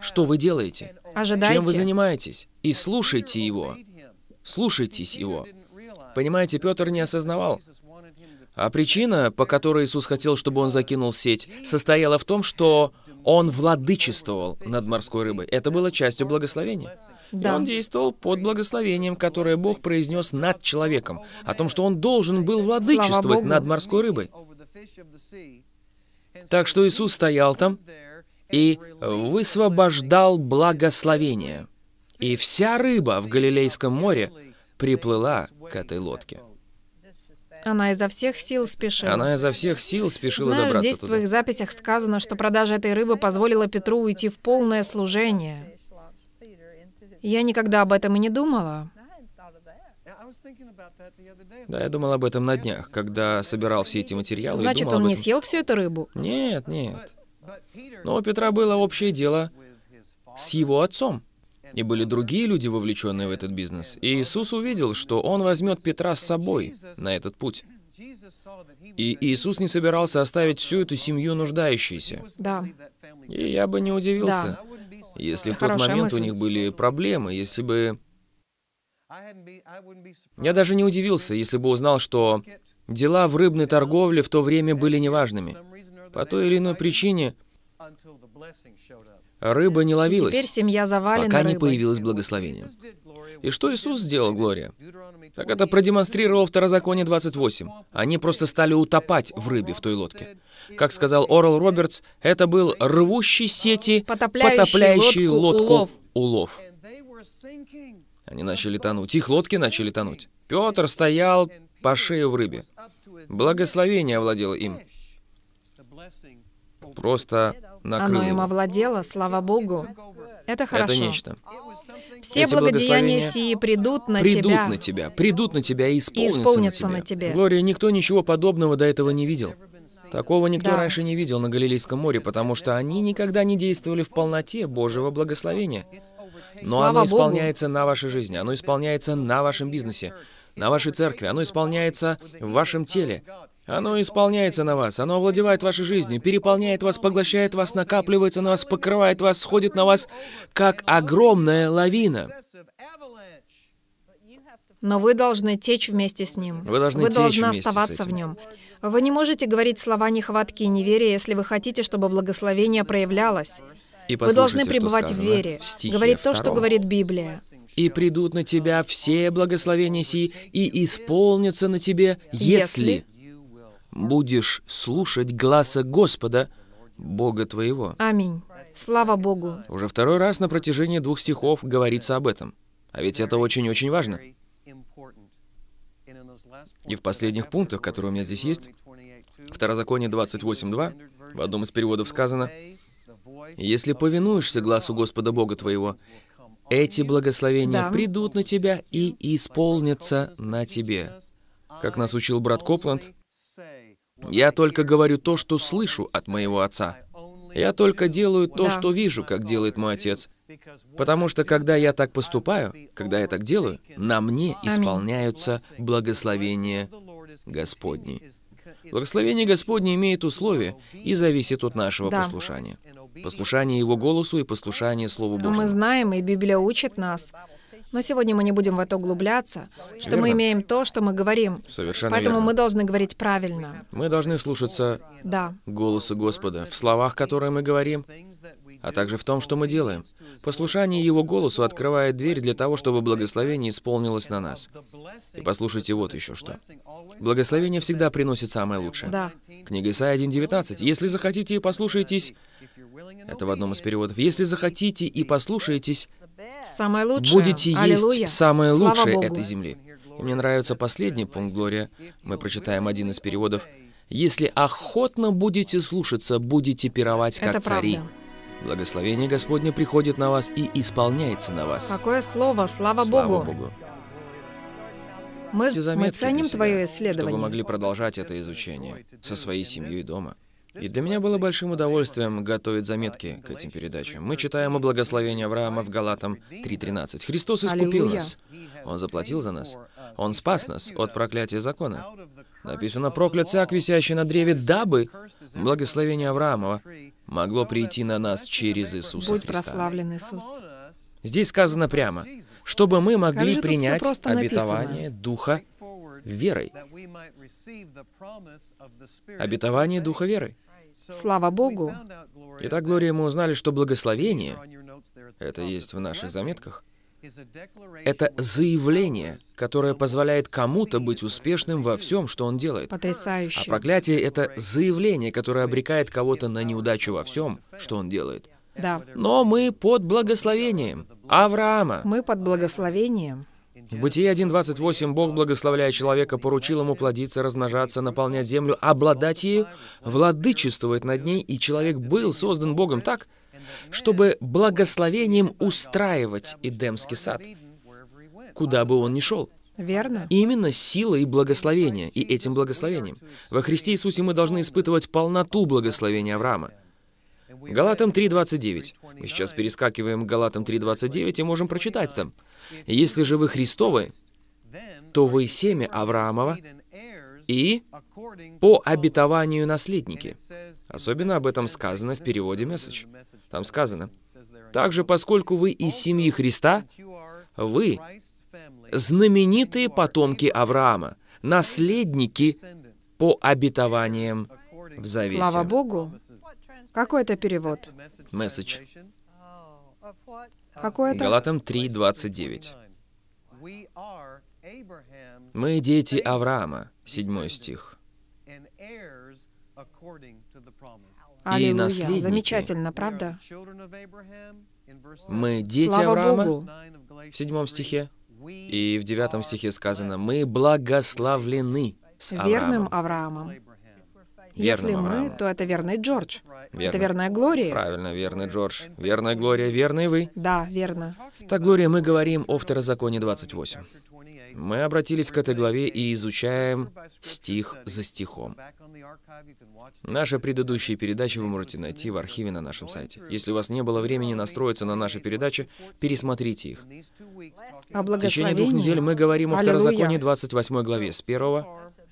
что вы делаете. Ожидайте. Чем вы занимаетесь? И слушайте его. Слушайтесь его. Понимаете, Петр не осознавал. А причина, по которой Иисус хотел, чтобы он закинул сеть, состояла в том, что он владычествовал над морской рыбой. Это было частью благословения. Да. И он действовал под благословением, которое Бог произнес над человеком, о том, что он должен был владычествовать над морской рыбой. Так что Иисус стоял там, и высвобождал благословение. И вся рыба в Галилейском море приплыла к этой лодке. Она изо всех сил спешила. Она изо всех сил спешила Знаешь, добраться здесь туда. в твоих записях сказано, что продажа этой рыбы позволила Петру уйти в полное служение. Я никогда об этом и не думала. Да, я думал об этом на днях, когда собирал все эти материалы. Значит, он не съел всю эту рыбу? Нет, нет. Но у Петра было общее дело с его отцом. И были другие люди, вовлеченные в этот бизнес. И Иисус увидел, что он возьмет Петра с собой на этот путь. И Иисус не собирался оставить всю эту семью нуждающейся. Да. И я бы не удивился, да. если Это в тот момент мысль. у них были проблемы, если бы... Я даже не удивился, если бы узнал, что дела в рыбной торговле в то время были неважными. По той или иной причине рыба не ловилась, теперь семья завалена пока рыбой. не появилось благословение. И что Иисус сделал, Глория? Так это продемонстрировал Второзаконие 28. Они просто стали утопать в рыбе в той лодке. Как сказал Орел Робертс, это был рвущий сети, потопляющий, потопляющий лодку, лодку улов. улов. Они начали тонуть. Их лодки начали тонуть. Петр стоял по шею в рыбе. Благословение овладело им просто накрыло. Оно им овладело, слава Богу. Это хорошо. Это нечто. Все Эти благодеяния сии придут на придут тебя. Придут на тебя, придут на тебя и исполнятся, и исполнятся на, тебе. Глория, никто ничего подобного до этого не видел. Такого никто да. раньше не видел на Галилейском море, потому что они никогда не действовали в полноте Божьего благословения. Но Слава оно исполняется Богу. на вашей жизни, оно исполняется на вашем бизнесе, на вашей церкви, оно исполняется в вашем теле. Оно исполняется на вас, оно овладевает вашей жизнью, переполняет вас, поглощает вас, накапливается на вас, покрывает вас, сходит на вас, как огромная лавина. Но вы должны течь вместе с ним. Вы должны, вы должны оставаться в нем. Вы не можете говорить слова нехватки и неверия, если вы хотите, чтобы благословение проявлялось. И вы должны пребывать в вере, в говорить то, что говорит Библия. «И придут на тебя все благословения сии, и исполнится на тебе, если...» будешь слушать гласа Господа, Бога твоего. Аминь. Слава Богу. Уже второй раз на протяжении двух стихов говорится об этом. А ведь это очень-очень важно. И в последних пунктах, которые у меня здесь есть, Второзаконие 28.2, в одном из переводов сказано, «Если повинуешься глазу Господа Бога твоего, эти благословения да. придут на тебя и исполнятся на тебе». Как нас учил брат Копланд, я только говорю то, что слышу от моего отца. Я только делаю то, что вижу, как делает мой отец. Потому что когда я так поступаю, когда я так делаю, на мне исполняются благословения Господни. Благословение Господне имеет условия и зависит от нашего да. послушания. Послушание Его голосу и послушание Слову Божьему. Мы знаем, и Библия учит нас, но сегодня мы не будем в это углубляться, что Верно. мы имеем то, что мы говорим. Совершенно Поэтому верно. мы должны говорить правильно. Мы должны слушаться да. голоса Господа в словах, которые мы говорим, а также в том, что мы делаем. Послушание Его голосу открывает дверь для того, чтобы благословение исполнилось на нас. И послушайте вот еще что. Благословение всегда приносит самое лучшее. Да. Книга Исаия 1.19. «Если захотите и послушаетесь...» Это в одном из переводов. «Если захотите и послушаетесь, Самое лучшее. Будете есть Аллилуйя. самое лучшее этой земли. И мне нравится последний пункт Глория. Мы прочитаем один из переводов. «Если охотно будете слушаться, будете пировать, как Это цари». Правда. Благословение Господне приходит на вас и исполняется на вас. Какое слово! Слава, Слава Богу! Богу. Мы, мы ценим себя, твое исследование. Чтобы вы могли продолжать это изучение со своей семьей дома. И для меня было большим удовольствием готовить заметки к этим передачам. Мы читаем о благословении Авраама в Галатам 3.13. Христос искупил нас. Он заплатил за нас. Он спас нас от проклятия закона. Написано, проклят всяк, висящий на древе, дабы благословение Авраамова могло прийти на нас через Иисуса Будь Христа. прославлен Иисус. Здесь сказано прямо, чтобы мы могли принять обетование написано? Духа верой. Обетование Духа верой. Слава Богу. Итак, Глория, мы узнали, что благословение, это есть в наших заметках, это заявление, которое позволяет кому-то быть успешным во всем, что он делает. Потрясающе. А проклятие — это заявление, которое обрекает кого-то на неудачу во всем, что он делает. Да. Но мы под благословением Авраама. Мы под благословением. В Бытие 1.28 Бог, благословляя человека, поручил ему плодиться, размножаться, наполнять землю, обладать ею, владычествовать над ней, и человек был создан Богом так, чтобы благословением устраивать Эдемский сад, куда бы он ни шел. Верно. Именно сила и благословение, и этим благословением. Во Христе Иисусе мы должны испытывать полноту благословения Авраама. Галатам 3.29. Мы сейчас перескакиваем к Галатам 3.29 и можем прочитать там. Если же вы Христовы, то вы семя Авраамова и по обетованию наследники. Особенно об этом сказано в переводе «Месседж». Там сказано, «Также, поскольку вы из семьи Христа, вы знаменитые потомки Авраама, наследники по обетованиям в Завете». Слава Богу! Какой это перевод? Месседж. Какое это? Галатам 3.29. «Мы дети Авраама», 7 стих. Аллилуйя. И наследники. Замечательно, правда? Мы дети Слава Авраама Богу. в седьмом стихе. И в девятом стихе сказано, мы благословлены с Верным Авраамом. Если мы, то это верный Джордж. Верно. Это верная Глория. Правильно, верный Джордж. Верная Глория, верный вы. Да, верно. Так, Глория, мы говорим о Второзаконе 28. Мы обратились к этой главе и изучаем стих за стихом. Наши предыдущие передачи вы можете найти в архиве на нашем сайте. Если у вас не было времени настроиться на наши передачи, пересмотрите их. В течение двух недель мы говорим о Второзаконе 28 главе, с 1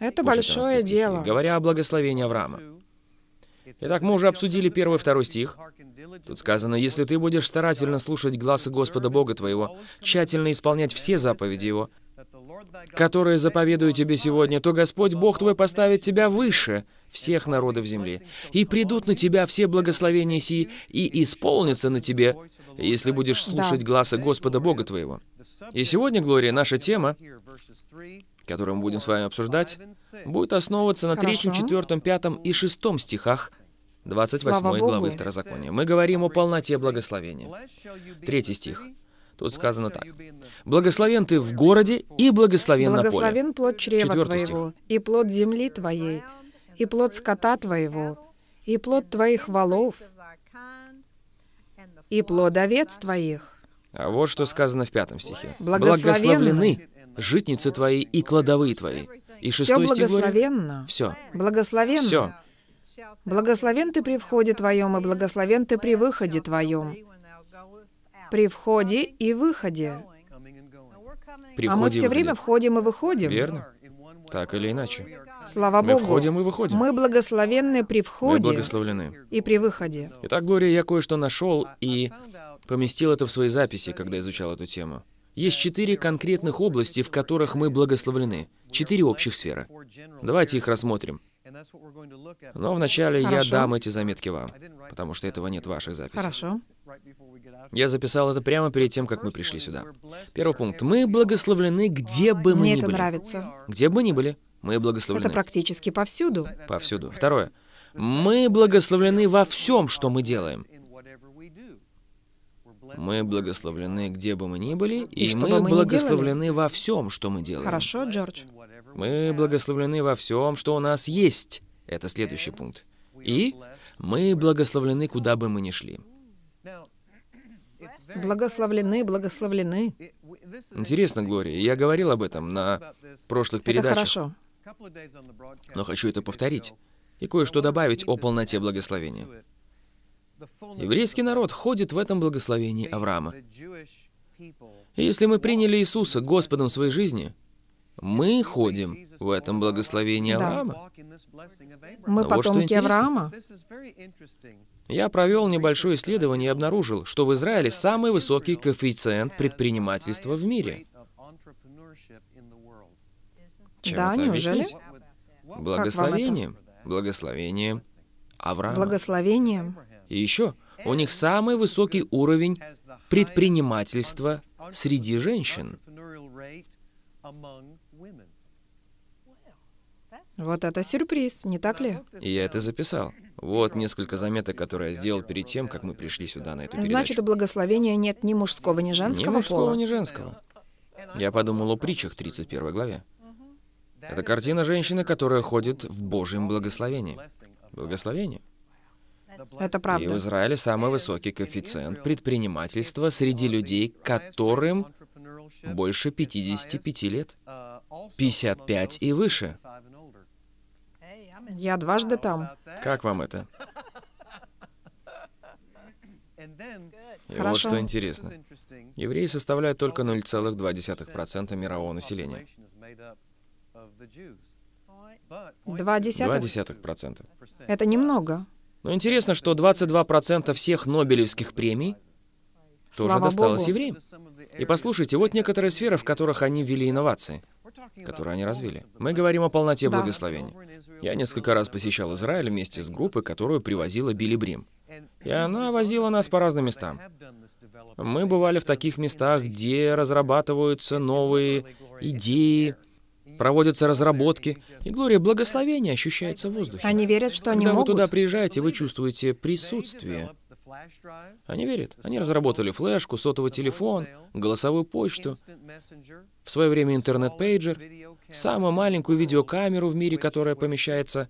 это большое дело. Говоря о благословении Авраама. Итак, мы уже обсудили первый и второй стих. Тут сказано, «Если ты будешь старательно слушать глаза Господа Бога твоего, тщательно исполнять все заповеди Его, которые заповедую тебе сегодня, то Господь Бог твой поставит тебя выше всех народов земли. И придут на тебя все благословения сии, и исполнятся на тебе, если будешь слушать да. глаза Господа Бога твоего». И сегодня, Глория, наша тема который мы будем с вами обсуждать, будет основываться на третьем, четвертом, пятом и шестом стихах 28 главы Второзакония. Мы говорим о полноте благословения. Третий стих. Тут сказано так. «Благословен ты в городе и благословен, благословен на поле». Благословен плод чрева Четвертый твоего, стих. и плод земли твоей, и плод скота твоего, и плод твоих валов, и плод овец твоих. А вот что сказано в пятом стихе. «Благословлены житницы твои и кладовые твои. И шестой Все стих благословенно. Говорит, Все. Благословенно. Все. Благословен ты при входе твоем, и благословен ты при выходе твоем. При входе и выходе. При а мы все время входим и выходим. Верно. Так или иначе. Слава мы Богу. Мы входим и выходим. Мы благословенны при входе. Мы благословлены. И при выходе. Итак, Глория, я кое-что нашел и поместил это в свои записи, когда изучал эту тему. Есть четыре конкретных области, в которых мы благословлены. Четыре общих сферы. Давайте их рассмотрим. Но вначале Хорошо. я дам эти заметки вам, потому что этого нет в ваших записях. Хорошо. Я записал это прямо перед тем, как мы пришли сюда. Первый пункт. Мы благословлены, где бы мы Мне ни это нравится. Где бы мы ни были, мы благословлены. Это практически повсюду. Повсюду. Второе. Мы благословлены во всем, что мы делаем. Мы благословлены, где бы мы ни были, и, и мы, мы благословлены во всем, что мы делаем. Хорошо, Джордж. Мы благословлены во всем, что у нас есть. Это следующий пункт. И мы благословлены, куда бы мы ни шли. Благословлены, благословлены. Интересно, Глория, я говорил об этом на прошлых передачах. Это хорошо. Но хочу это повторить и кое-что добавить о полноте благословения. Еврейский народ ходит в этом благословении Авраама. И если мы приняли Иисуса Господом своей жизни, мы ходим в этом благословении Авраама. Да. Мы Но потомки вот Авраама. Я провел небольшое исследование и обнаружил, что в Израиле самый высокий коэффициент предпринимательства в мире. Чем да, это неужели? Объяснить? Благословением. Благословением Авраама. Благословением. И еще, у них самый высокий уровень предпринимательства среди женщин. Вот это сюрприз, не так ли? И я это записал. Вот несколько заметок, которые я сделал перед тем, как мы пришли сюда на эту передачу. Значит, у благословения нет ни мужского, ни женского Ни мужского, пола. ни женского. Я подумал о притчах 31 главе. Это картина женщины, которая ходит в Божьем благословении. Благословение. Это правда. И в Израиле самый высокий коэффициент предпринимательства среди людей, которым больше 55 лет. 55 и выше. Я дважды там. Как вам это? И вот что интересно. Евреи составляют только 0,2% мирового населения. 2%? 2%. Это немного. Но интересно, что 22% всех Нобелевских премий тоже досталось Богу. евреям. И послушайте, вот некоторые сферы, в которых они ввели инновации, которые они развили. Мы говорим о полноте да. благословения. Я несколько раз посещал Израиль вместе с группой, которую привозила Билли Брим. И она возила нас по разным местам. Мы бывали в таких местах, где разрабатываются новые идеи, проводятся разработки, и глория благословения ощущается в воздухе. Они верят, что они Когда могут. вы туда приезжаете, вы чувствуете присутствие. Они верят. Они разработали флешку, сотовый телефон, голосовую почту, в свое время интернет-пейджер, самую маленькую видеокамеру в мире, которая помещается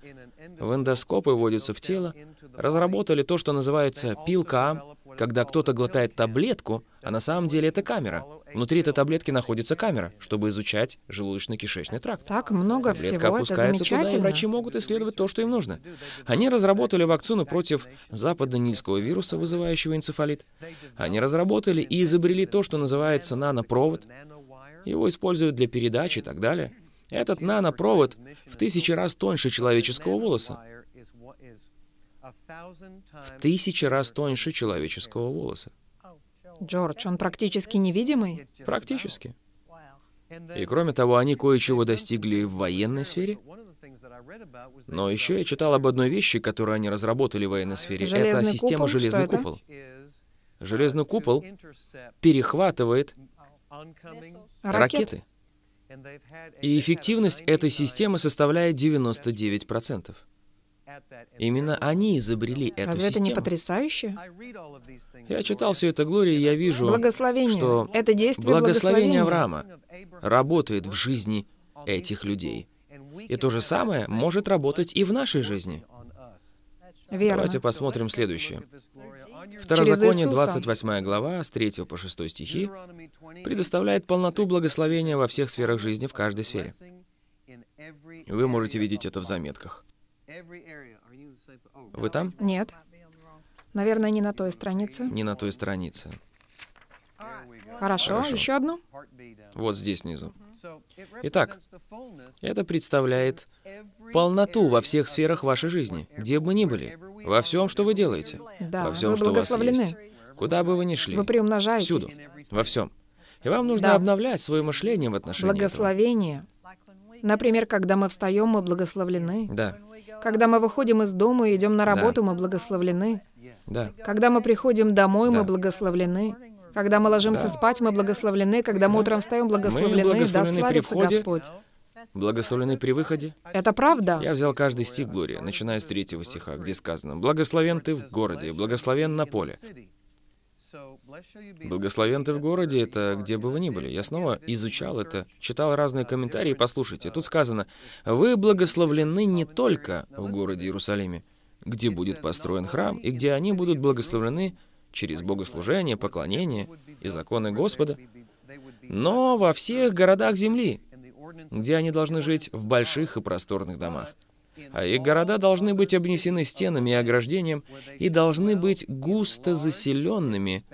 в эндоскоп и вводится в тело. Разработали то, что называется пилка когда кто-то глотает таблетку, а на самом деле это камера. Внутри этой таблетки находится камера, чтобы изучать желудочно-кишечный тракт. Так много Таблетка всего, опускается это замечательно. Туда, и врачи могут исследовать то, что им нужно. Они разработали вакцину против западно-нильского вируса, вызывающего энцефалит. Они разработали и изобрели то, что называется нанопровод. Его используют для передачи и так далее. Этот нанопровод в тысячи раз тоньше человеческого волоса в тысячи раз тоньше человеческого волоса. Джордж, он практически невидимый? Практически. И кроме того, они кое-чего достигли в военной сфере. Но еще я читал об одной вещи, которую они разработали в военной сфере. Железный это система купол? «Железный что купол». Это? «Железный купол» перехватывает ракеты. ракеты. И эффективность этой системы составляет 99%. Именно они изобрели эту Разве систему. это не потрясающе? Я читал все это, Глория, и я вижу, благословение. что это действие благословение Авраама работает в жизни этих людей. И то же самое может работать и в нашей жизни. Верно. Давайте посмотрим следующее. Второзаконие, 28 глава, с 3 по 6 стихи, предоставляет полноту благословения во всех сферах жизни, в каждой сфере. Вы можете видеть это в заметках. Oh, вы там? Нет. Наверное, не на той странице. Не на той странице. Хорошо, Хорошо. еще одну. Вот здесь внизу. Итак, это представляет полноту во всех сферах вашей жизни, где бы вы ни были, во всем, что вы делаете, да, во всем, вы что у вас есть, куда бы вы ни шли, вы приумножаетесь. всюду, во всем. И вам нужно да. обновлять свое мышление в отношении Благословение. Этого. Например, когда мы встаем, мы благословлены. Да. Когда мы выходим из дома и идем на работу, да. мы благословлены. Да. Когда мы приходим домой, да. мы благословлены. Когда мы ложимся да. спать, мы благословлены. Когда мы да. утром встаем, благословлены. Мы благословлены да славится входе, Господь. Благословлены при выходе. Это правда. Я взял каждый стих, Глория, начиная с третьего стиха, где сказано «Благословен ты в городе, благословен на поле». Благословен ты в городе, это где бы вы ни были. Я снова изучал это, читал разные комментарии, послушайте. Тут сказано, вы благословлены не только в городе Иерусалиме, где будет построен храм, и где они будут благословлены через богослужение, поклонение и законы Господа, но во всех городах земли, где они должны жить в больших и просторных домах. А, и города должны быть обнесены стенами и ограждением и должны быть густо заселенными,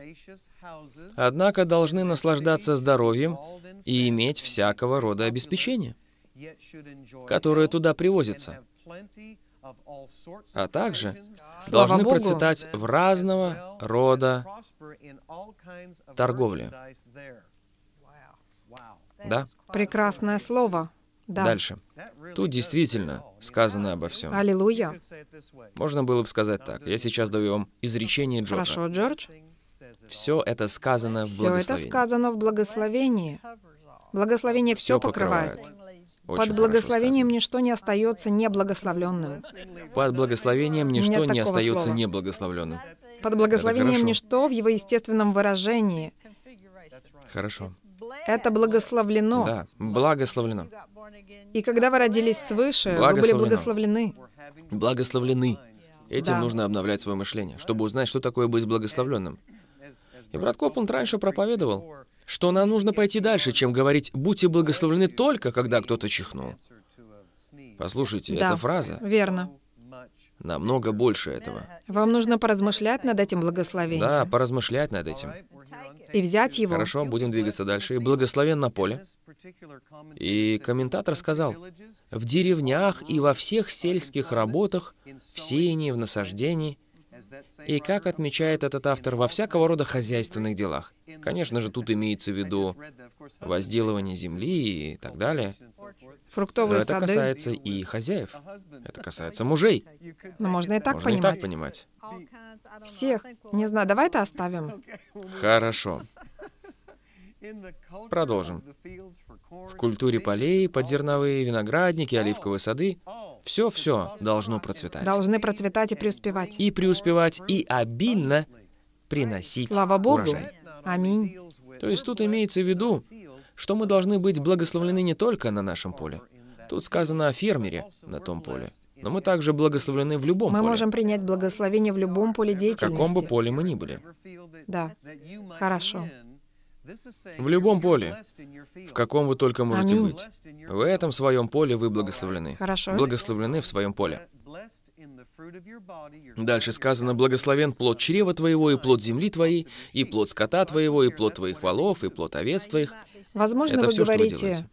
однако должны наслаждаться здоровьем и иметь всякого рода обеспечение, которое туда привозится а также Слава должны Богу. процветать в разного рода торговле. Да. Прекрасное слово. Да. Дальше. Тут действительно сказано обо всем. Аллилуйя. Можно было бы сказать так. Я сейчас даю вам изречение Джорджа. Хорошо, Джордж. Все это сказано в благословении. Все это сказано в благословении. Благословение все, все покрывает. покрывает. Под благословением сказано. ничто не остается неблагословленным. Под благословением ничто Нет не остается слова. неблагословленным. Под благословением ничто в его естественном выражении. Хорошо. Это благословлено. Да, благословлено. И когда вы родились свыше, вы были благословлены. Благословлены. Этим да. нужно обновлять свое мышление, чтобы узнать, что такое быть благословленным. И брат Копланд раньше проповедовал, что нам нужно пойти дальше, чем говорить «будьте благословлены только, когда кто-то чихнул». Послушайте, да, эта фраза... верно. Намного больше этого. Вам нужно поразмышлять над этим благословением. Да, поразмышлять над этим. И взять его. Хорошо, будем двигаться дальше. И благословен на поле. И комментатор сказал, в деревнях и во всех сельских работах, в сеянии, в насаждении – и как отмечает этот автор, во всякого рода хозяйственных делах. Конечно же, тут имеется в виду возделывание земли и так далее. Фруктовые Но это сады. касается и хозяев. Это касается мужей. Но можно и так можно понимать. И так понимать. Всех. Не знаю, давай это оставим. Хорошо. Продолжим. В культуре полей, подзерновые виноградники, оливковые сады все-все должно процветать. Должны процветать и преуспевать. И преуспевать, и обильно приносить Слава Богу. урожай. Аминь. То есть тут имеется в виду, что мы должны быть благословлены не только на нашем поле. Тут сказано о фермере на том поле. Но мы также благословлены в любом мы поле. Мы можем принять благословение в любом поле деятельности. В каком бы поле мы ни были. Да, хорошо. В любом поле, в каком вы только можете Аминь. быть. В этом своем поле вы благословлены. Хорошо. Благословлены в своем поле. Дальше сказано, благословен плод чрева твоего, и плод земли твоей, и плод скота твоего, и плод твоих волов, и плод овец твоих. Возможно, это вы все, говорите,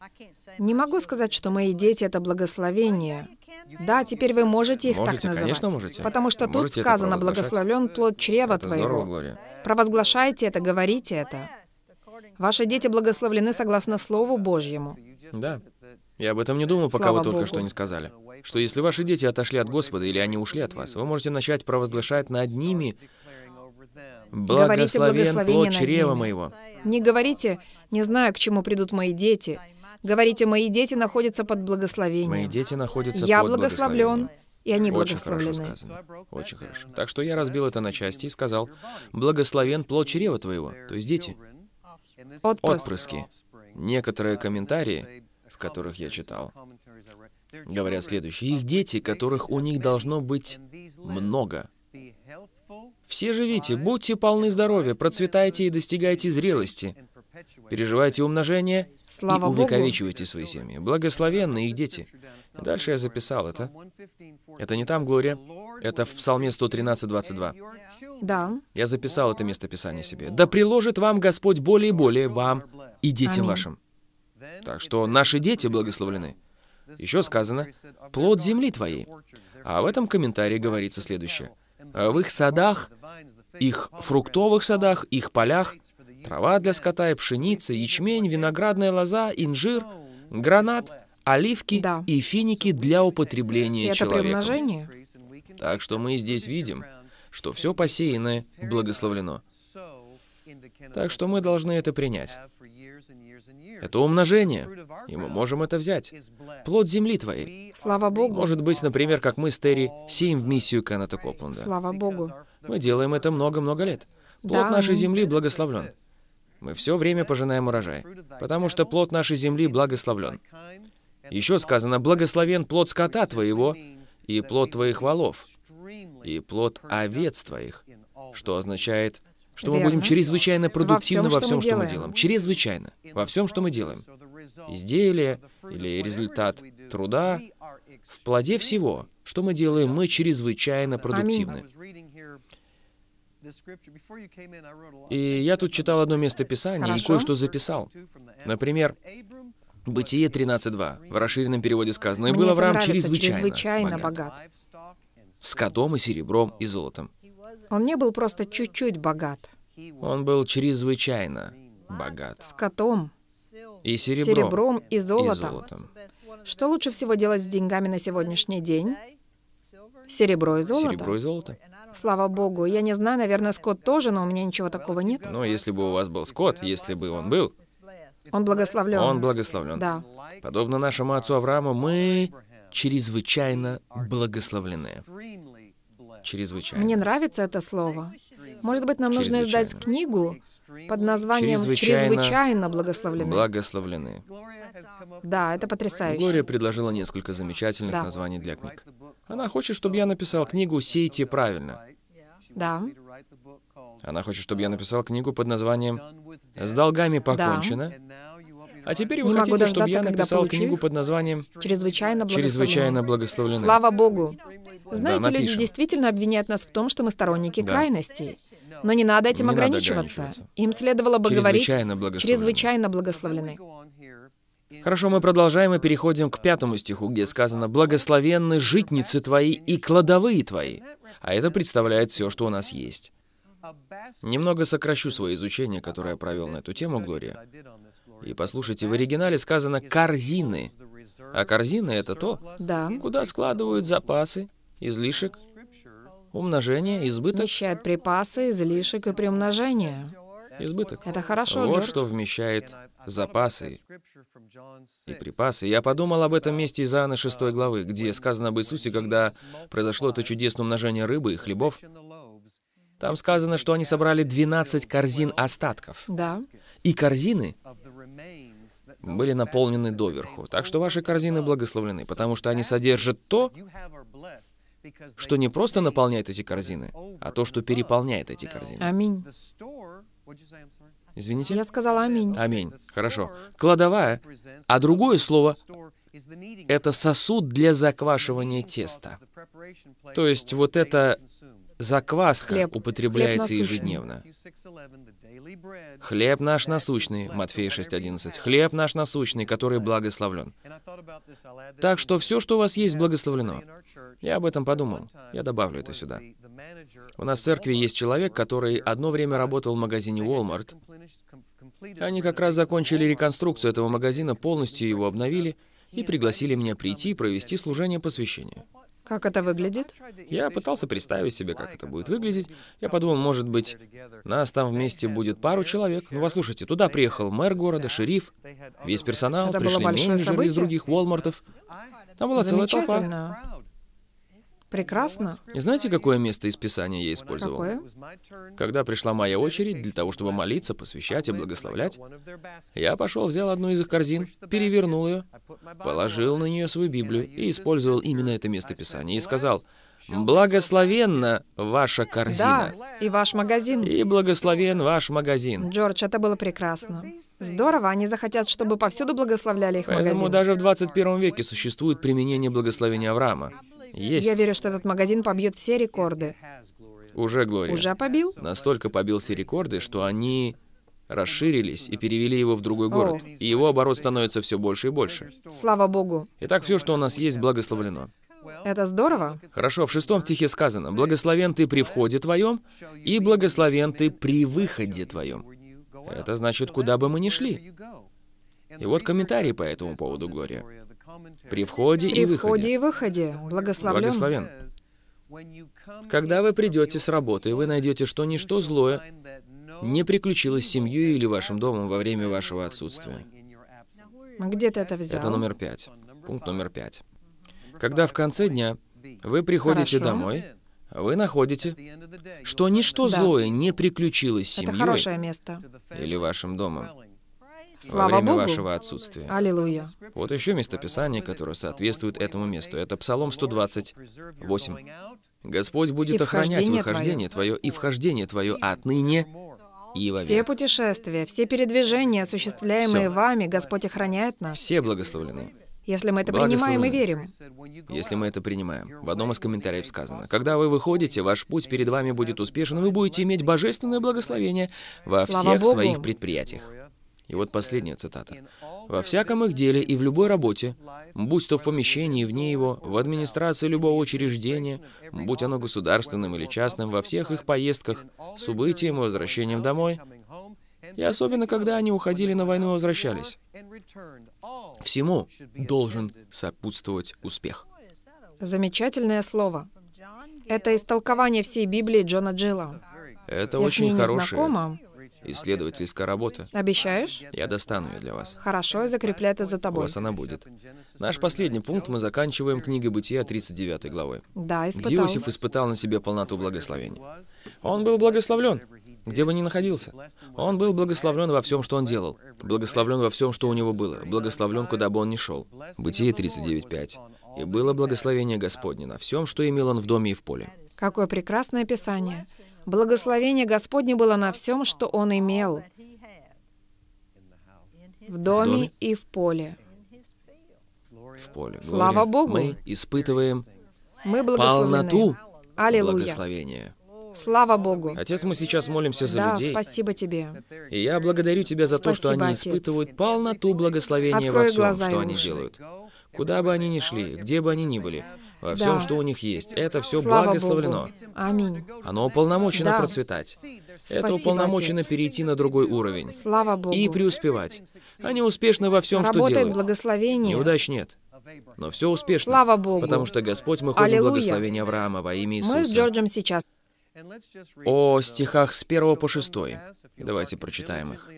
вы не могу сказать, что мои дети — это благословение. Да, теперь вы можете их можете, так называть. конечно, можете. Потому что можете тут сказано, благословлен плод чрева это твоего. Здорово, Провозглашайте это, говорите это. Ваши дети благословлены согласно Слову Божьему. Да. Я об этом не думал, пока Слава вы только Богу. что не сказали. Что если ваши дети отошли от Господа или они ушли от вас, вы можете начать провозглашать над ними «Благословен плод чрева моего». Не говорите «не знаю, к чему придут мои дети». Говорите «мои дети находятся под благословением». Мои дети находятся Я под благословлен, и они Очень благословлены. Очень хорошо сказано. Очень хорошо. Так что я разбил это на части и сказал «благословен плод чрева твоего», то есть дети отпрыски. Некоторые комментарии, в которых я читал, говорят следующее. Их дети, которых у них должно быть много. Все живите, будьте полны здоровья, процветайте и достигайте зрелости. Переживайте умножение Слава и увековечивайте Богу. свои семьи. Благословенны их дети. Дальше я записал это. Это не там, Глория. Это в Псалме 113, 22. Да. Я записал это местописание себе. Да приложит вам Господь более и более вам и детям Аминь. вашим. Так что наши дети благословлены. Еще сказано, плод земли твоей. А в этом комментарии говорится следующее. В их садах, их фруктовых садах, их полях, трава для скота и пшеница, ячмень, виноградная лоза, инжир, гранат, оливки да. и финики для употребления и это человека. Примножение. Так что мы здесь видим, что все посеянное благословлено. Так что мы должны это принять. Это умножение, и мы можем это взять. Плод земли твоей. Слава Богу. Может быть, например, как мы с Терри сеем в миссию Каната Копленда. Слава Богу. Мы делаем это много-много лет. Плод да, нашей земли благословлен. Мы все время пожинаем урожай, потому что плод нашей земли благословлен. Еще сказано, благословен плод скота твоего и плод твоих валов, и плод овец твоих, что означает, что Верно. мы будем чрезвычайно продуктивны во всем, во всем что, мы, что делаем. мы делаем. Чрезвычайно. Во всем, что мы делаем. Изделие или результат труда, в плоде всего, что мы делаем, мы чрезвычайно продуктивны. И я тут читал одно место Писания и кое-что записал. Например, Бытие 13.2. В расширенном переводе сказано, «И был Авраам чрезвычайно, чрезвычайно богат. богат» скотом и серебром и золотом. Он не был просто чуть-чуть богат. Он был чрезвычайно богат. Скотом. И серебром. Серебром и золотом. и золотом. Что лучше всего делать с деньгами на сегодняшний день? Серебро и золото. Серебро и золото. Слава богу. Я не знаю, наверное, скот тоже, но у меня ничего такого нет. Но если бы у вас был скот, если бы он был... Он благословлен. Он благословлен. Да. Подобно нашему отцу Аврааму, мы чрезвычайно благословлены. Чрезвычайно. Мне нравится это слово. Может быть, нам нужно издать книгу под названием «Чрезвычайно, «Чрезвычайно благословлены». благословлены». Да, это потрясающе. Глория предложила несколько замечательных да. названий для книг. Она хочет, чтобы я написал книгу «Сейте правильно». Да. Она хочет, чтобы я написал книгу под названием «С долгами покончено». Да. А теперь вы не хотите, могу дождаться, чтобы я написал когда книгу под названием «Чрезвычайно благословлены». «Чрезвычайно благословлены». Слава Богу! Знаете, да, люди действительно обвиняют нас в том, что мы сторонники да. крайностей. Но не надо этим не ограничиваться. Надо ограничиваться. Им следовало бы чрезвычайно говорить «чрезвычайно благословлены». Хорошо, мы продолжаем и переходим к пятому стиху, где сказано «Благословенны житницы твои и кладовые твои». А это представляет все, что у нас есть. Немного сокращу свое изучение, которое я провел на эту тему, Глория. И послушайте, в оригинале сказано «корзины». А корзины — это то, да. куда складывают запасы, излишек, умножение, избыток. Вмещает припасы, излишек и приумножение. Избыток. Это хорошо, Вот Джордж. что вмещает запасы и припасы. Я подумал об этом месте из Иоанна 6 главы, где сказано об Иисусе, когда произошло это чудесное умножение рыбы и хлебов, там сказано, что они собрали 12 корзин остатков. Да. И корзины были наполнены доверху. Так что ваши корзины благословлены, потому что они содержат то, что не просто наполняет эти корзины, а то, что переполняет эти корзины. Аминь. Извините? Я сказала аминь. Аминь. Хорошо. Кладовая, а другое слово — это сосуд для заквашивания теста. То есть вот это Закваска хлеб. употребляется хлеб ежедневно. Хлеб наш насущный, Матфея 6.11. Хлеб наш насущный, который благословлен. Так что все, что у вас есть, благословлено. Я об этом подумал. Я добавлю это сюда. У нас в церкви есть человек, который одно время работал в магазине Walmart. Они как раз закончили реконструкцию этого магазина, полностью его обновили и пригласили меня прийти и провести служение посвящения. Как это выглядит? Я пытался представить себе, как это будет выглядеть. Я подумал, может быть, нас там вместе будет пару человек. Ну, послушайте, туда приехал мэр города, шериф, весь персонал, это пришли менеджеры событие? из других Уолмартов. Там была целая толпа. Прекрасно. И знаете, какое место из Писания я использовал? Какое? Когда пришла моя очередь для того, чтобы молиться, посвящать и благословлять, я пошел, взял одну из их корзин, перевернул ее, положил на нее свою Библию и использовал именно это место Писания и сказал, «Благословенна ваша корзина». Да, и ваш магазин. И благословен ваш магазин. Джордж, это было прекрасно. Здорово, они захотят, чтобы повсюду благословляли их Поэтому магазин. Поэтому даже в 21 веке существует применение благословения Авраама. Есть. Я верю, что этот магазин побьет все рекорды. Уже, Глория. Уже побил? Настолько побил все рекорды, что они расширились и перевели его в другой город. О. И его оборот становится все больше и больше. Слава Богу. Итак, все, что у нас есть, благословлено. Это здорово. Хорошо, в шестом стихе сказано, «Благословен ты при входе твоем, и благословен ты при выходе твоем». Это значит, куда бы мы ни шли. И вот комментарии по этому поводу, Глория. При входе и выходе. входе и выходе. Благословлен. Благословен. Когда вы придете с работы, вы найдете, что ничто злое не приключилось с семьей или вашим домом во время вашего отсутствия. А где ты это взял? Это номер пять. Пункт номер пять. Когда в конце дня вы приходите Хорошо. домой, вы находите, что ничто да. злое не приключилось с семьей это место. или вашим домом. Слава во время Богу. вашего отсутствия. Аллилуйя. Вот еще местописание, которое соответствует этому месту. Это Псалом 128. Господь будет и охранять выхождение твое. твое и вхождение твое отныне и вовек. Все путешествия, все передвижения, осуществляемые все. вами, Господь охраняет нас. Все благословлены. Если мы это принимаем и верим. Если мы это принимаем. В одном из комментариев сказано, когда вы выходите, ваш путь перед вами будет успешен, вы будете иметь божественное благословение во Слава всех Богу. своих предприятиях. И вот последняя цитата. «Во всяком их деле и в любой работе, будь то в помещении, вне его, в администрации любого учреждения, будь оно государственным или частным, во всех их поездках, с убытием и возвращением домой, и особенно, когда они уходили на войну и возвращались, всему должен сопутствовать успех». Замечательное слово. Это истолкование всей Библии Джона Джилла. Это Я очень хорошее. знакома, Исследовательская работа. Обещаешь? Я достану ее для вас. Хорошо, я закрепляю это за тобой. У вас она будет. Наш последний пункт мы заканчиваем книгой Бытия 39 главой. Да, испытал. Где Иосиф испытал на себе полноту благословения. Он был благословлен, где бы ни находился. Он был благословлен во всем, что он делал. Благословлен во всем, что у него было. Благословлен, куда бы он ни шел. Бытие 39.5. «И было благословение Господне на всем, что имел он в доме и в поле». Какое прекрасное описание. Благословение Господне было на всем, что он имел, в доме и в поле. В поле. Слава Богу! Мы испытываем мы полноту Аллилуйя. благословения. Слава Богу. Отец, мы сейчас молимся за да, людей. спасибо тебе. И я благодарю тебя за спасибо, то, что они отец. испытывают полноту благословения Открой во всем, что они делают. Куда бы они ни шли, где бы они ни были, во всем, да. что у них есть. Это все Слава благословлено. Богу. Аминь. Оно уполномочено да. процветать. Спасибо, это уполномочено Отец. перейти на другой уровень. Слава Богу. И преуспевать. Они успешны во всем, Работает что делают. благословение. Неудач нет. Но все успешно. Слава Богу. Потому что Господь, мы ходим благословение Авраама во имя Иисуса. Мы с Джорджем сейчас о стихах с 1 по 6. Давайте прочитаем их.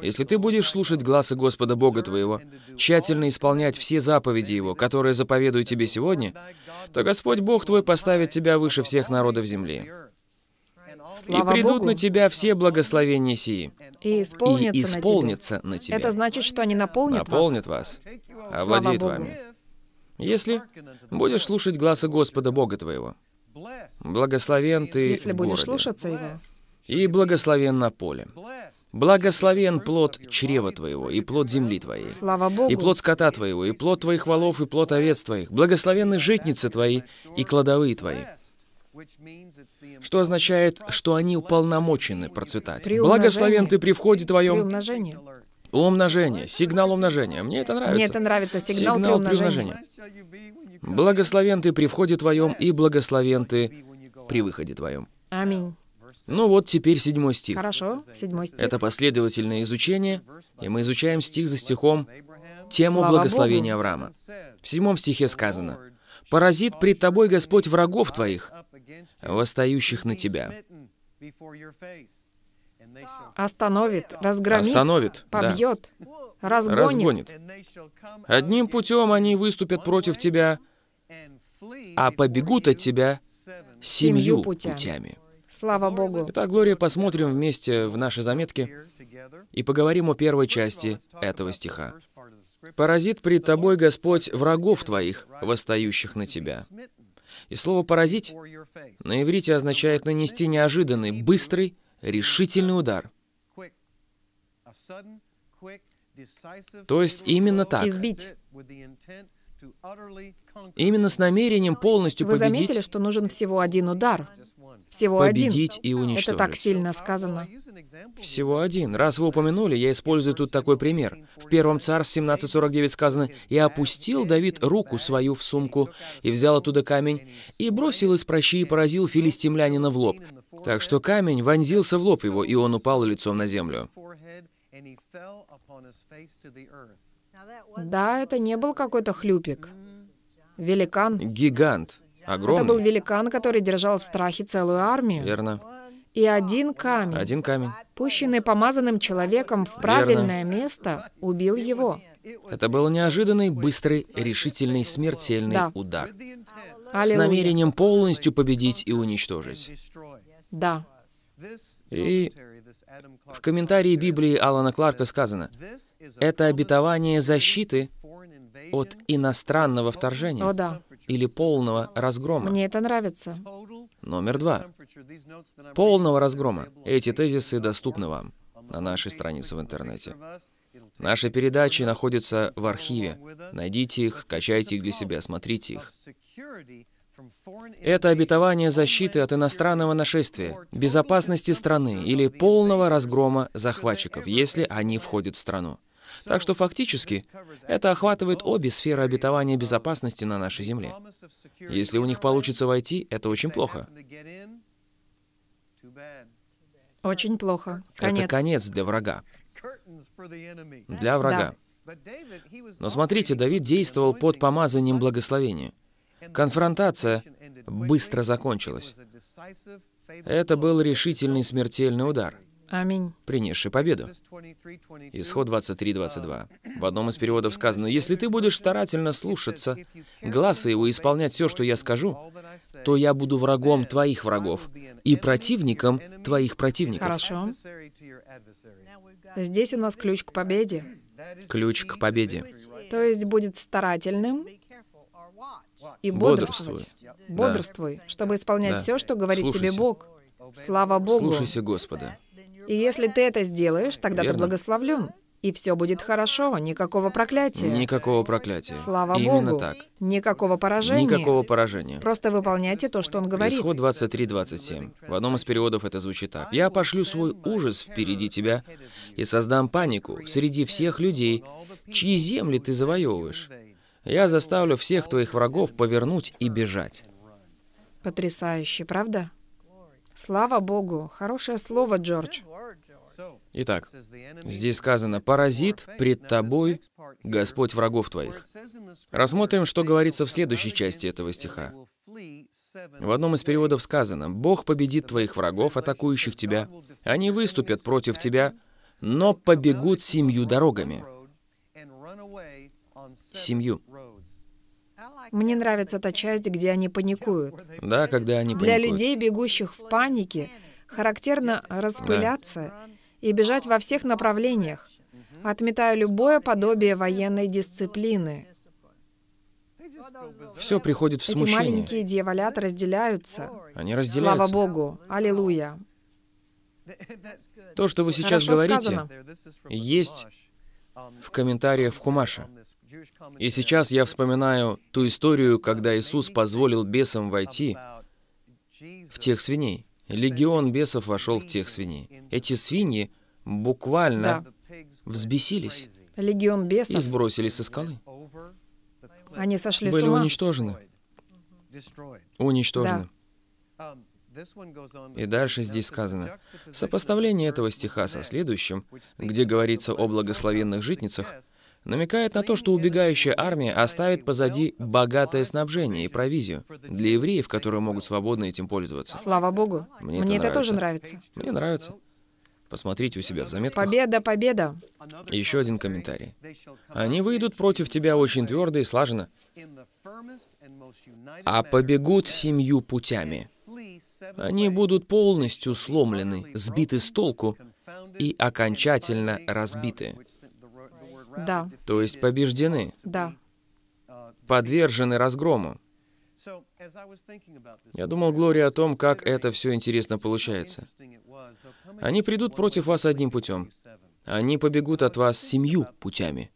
«Если ты будешь слушать глаза Господа Бога твоего, тщательно исполнять все заповеди Его, которые заповедую тебе сегодня, то Господь Бог твой поставит тебя выше всех народов земли. Слава и придут Богу. на тебя все благословения сии. И исполнится и исполнятся на, тебя. на тебя. Это значит, что они наполнят, наполнят вас. вас. Овладеют вами. Если будешь слушать глаза Господа Бога твоего, благословен ты Если в будешь городе, слушаться Его. И благословен на поле. Благословен плод чрева твоего, и плод земли твоей. Слава Богу. И плод скота твоего, и плод твоих волов, и плод овец твоих. Благословенны житницы твои и кладовые твои. Что означает, что они уполномочены процветать. Благословен ты при входе твоем. При умножении. Умножение, сигнал умножения. Мне это нравится. Мне это нравится, сигнал, сигнал при умножении. Благословен ты при входе твоем, и благословен ты при выходе твоем. Аминь. Ну вот теперь седьмой стих. Хорошо, седьмой стих. Это последовательное изучение, и мы изучаем стих за стихом тему Слава благословения Богу. Авраама. В седьмом стихе сказано, «Поразит пред тобой Господь врагов твоих, восстающих на тебя». Остановит, разгромит, Остановит, побьет, да. разгонит. разгонит. Одним путем они выступят против тебя, а побегут от тебя семью путями. Слава Богу. Итак, Глория, посмотрим вместе в наши заметки и поговорим о первой части этого стиха. «Паразит пред тобой, Господь, врагов твоих, восстающих на тебя». И слово «паразить» на иврите означает нанести неожиданный, быстрый, решительный удар. То есть именно так. Избить. Именно с намерением полностью Вы победить... Вы заметили, что нужен всего один удар? Всего победить один. и уничтожить. Это так сильно сказано. Всего один. Раз вы упомянули, я использую тут такой пример. В первом царств 17.49 сказано, «И опустил Давид руку свою в сумку, и взял оттуда камень, и бросил из прощи и поразил филистимлянина в лоб. Так что камень вонзился в лоб его, и он упал лицом на землю». Да, это не был какой-то хлюпик. Великан. Гигант. Огромный. Это был великан, который держал в страхе целую армию. Верно. И один камень, один камень, пущенный помазанным человеком в правильное Верно. место, убил его. Это был неожиданный, быстрый, решительный, смертельный да. удар. Аллилуйя. С намерением полностью победить и уничтожить. Да. И в комментарии Библии Алана Кларка сказано, это обетование защиты от иностранного вторжения. О, да или полного разгрома. Мне это нравится. Номер два. Полного разгрома. Эти тезисы доступны вам на нашей странице в интернете. Наши передачи находятся в архиве. Найдите их, скачайте их для себя, смотрите их. Это обетование защиты от иностранного нашествия, безопасности страны или полного разгрома захватчиков, если они входят в страну. Так что фактически это охватывает обе сферы обетования безопасности на нашей Земле. Если у них получится войти, это очень плохо. Очень плохо. Конец. Это конец для врага. Для врага. Да. Но смотрите, Давид действовал под помазанием благословения. Конфронтация быстро закончилась. Это был решительный смертельный удар. Аминь. принесший победу. Исход 23.22. В одном из переводов сказано, «Если ты будешь старательно слушаться глаза его и исполнять все, что я скажу, то я буду врагом твоих врагов и противником твоих противников». Хорошо. Здесь у нас ключ к победе. Ключ к победе. То есть будет старательным и бодрствуй. Бодрствуй, да. чтобы исполнять да. все, что говорит Слушайся. тебе Бог. Слава Богу. Слушайся Господа. И если ты это сделаешь, тогда Верно. ты благословлен. И все будет хорошо, никакого проклятия. Никакого проклятия. Слава Именно Богу. Именно так. Никакого поражения. Никакого поражения. Просто выполняйте то, что он говорит. Исход 23.27. В одном из переводов это звучит так. «Я пошлю свой ужас впереди тебя и создам панику среди всех людей, чьи земли ты завоевываешь. Я заставлю всех твоих врагов повернуть и бежать». Потрясающе, правда? Слава Богу. Хорошее слово, Джордж. Итак, здесь сказано, «Паразит пред тобой, Господь врагов твоих». Рассмотрим, что говорится в следующей части этого стиха. В одном из переводов сказано, «Бог победит твоих врагов, атакующих тебя. Они выступят против тебя, но побегут семью дорогами». Семью. Мне нравится та часть, где они паникуют. Да, когда они Для паникуют. Для людей, бегущих в панике, характерно распыляться да. и бежать во всех направлениях, отметая любое подобие военной дисциплины. Все приходит в смущение. Эти маленькие дьяволят разделяются. Они разделяются. Слава Богу. Аллилуйя. То, что вы сейчас Хорошо говорите, сказано. есть в комментариях в Хумаше. И сейчас я вспоминаю ту историю, когда Иисус позволил бесам войти в тех свиней. Легион бесов вошел в тех свиней. Эти свиньи буквально да. взбесились. Легион бесов. И сбросили со скалы. Они сошли Были с ума. уничтожены. Уничтожены. Да. И дальше здесь сказано, сопоставление этого стиха со следующим, где говорится о благословенных житницах, намекает на то, что убегающая армия оставит позади богатое снабжение и провизию для евреев, которые могут свободно этим пользоваться. Слава Богу. Мне, Мне это, это тоже нравится. Мне нравится. Посмотрите у себя в заметках. Победа, победа. Еще один комментарий. Они выйдут против тебя очень твердо и слаженно, а побегут семью путями. Они будут полностью сломлены, сбиты с толку и окончательно разбиты. Да. То есть побеждены? Да. Подвержены разгрому? Я думал, Глория, о том, как это все интересно получается. Они придут против вас одним путем. Они побегут от вас семью путями.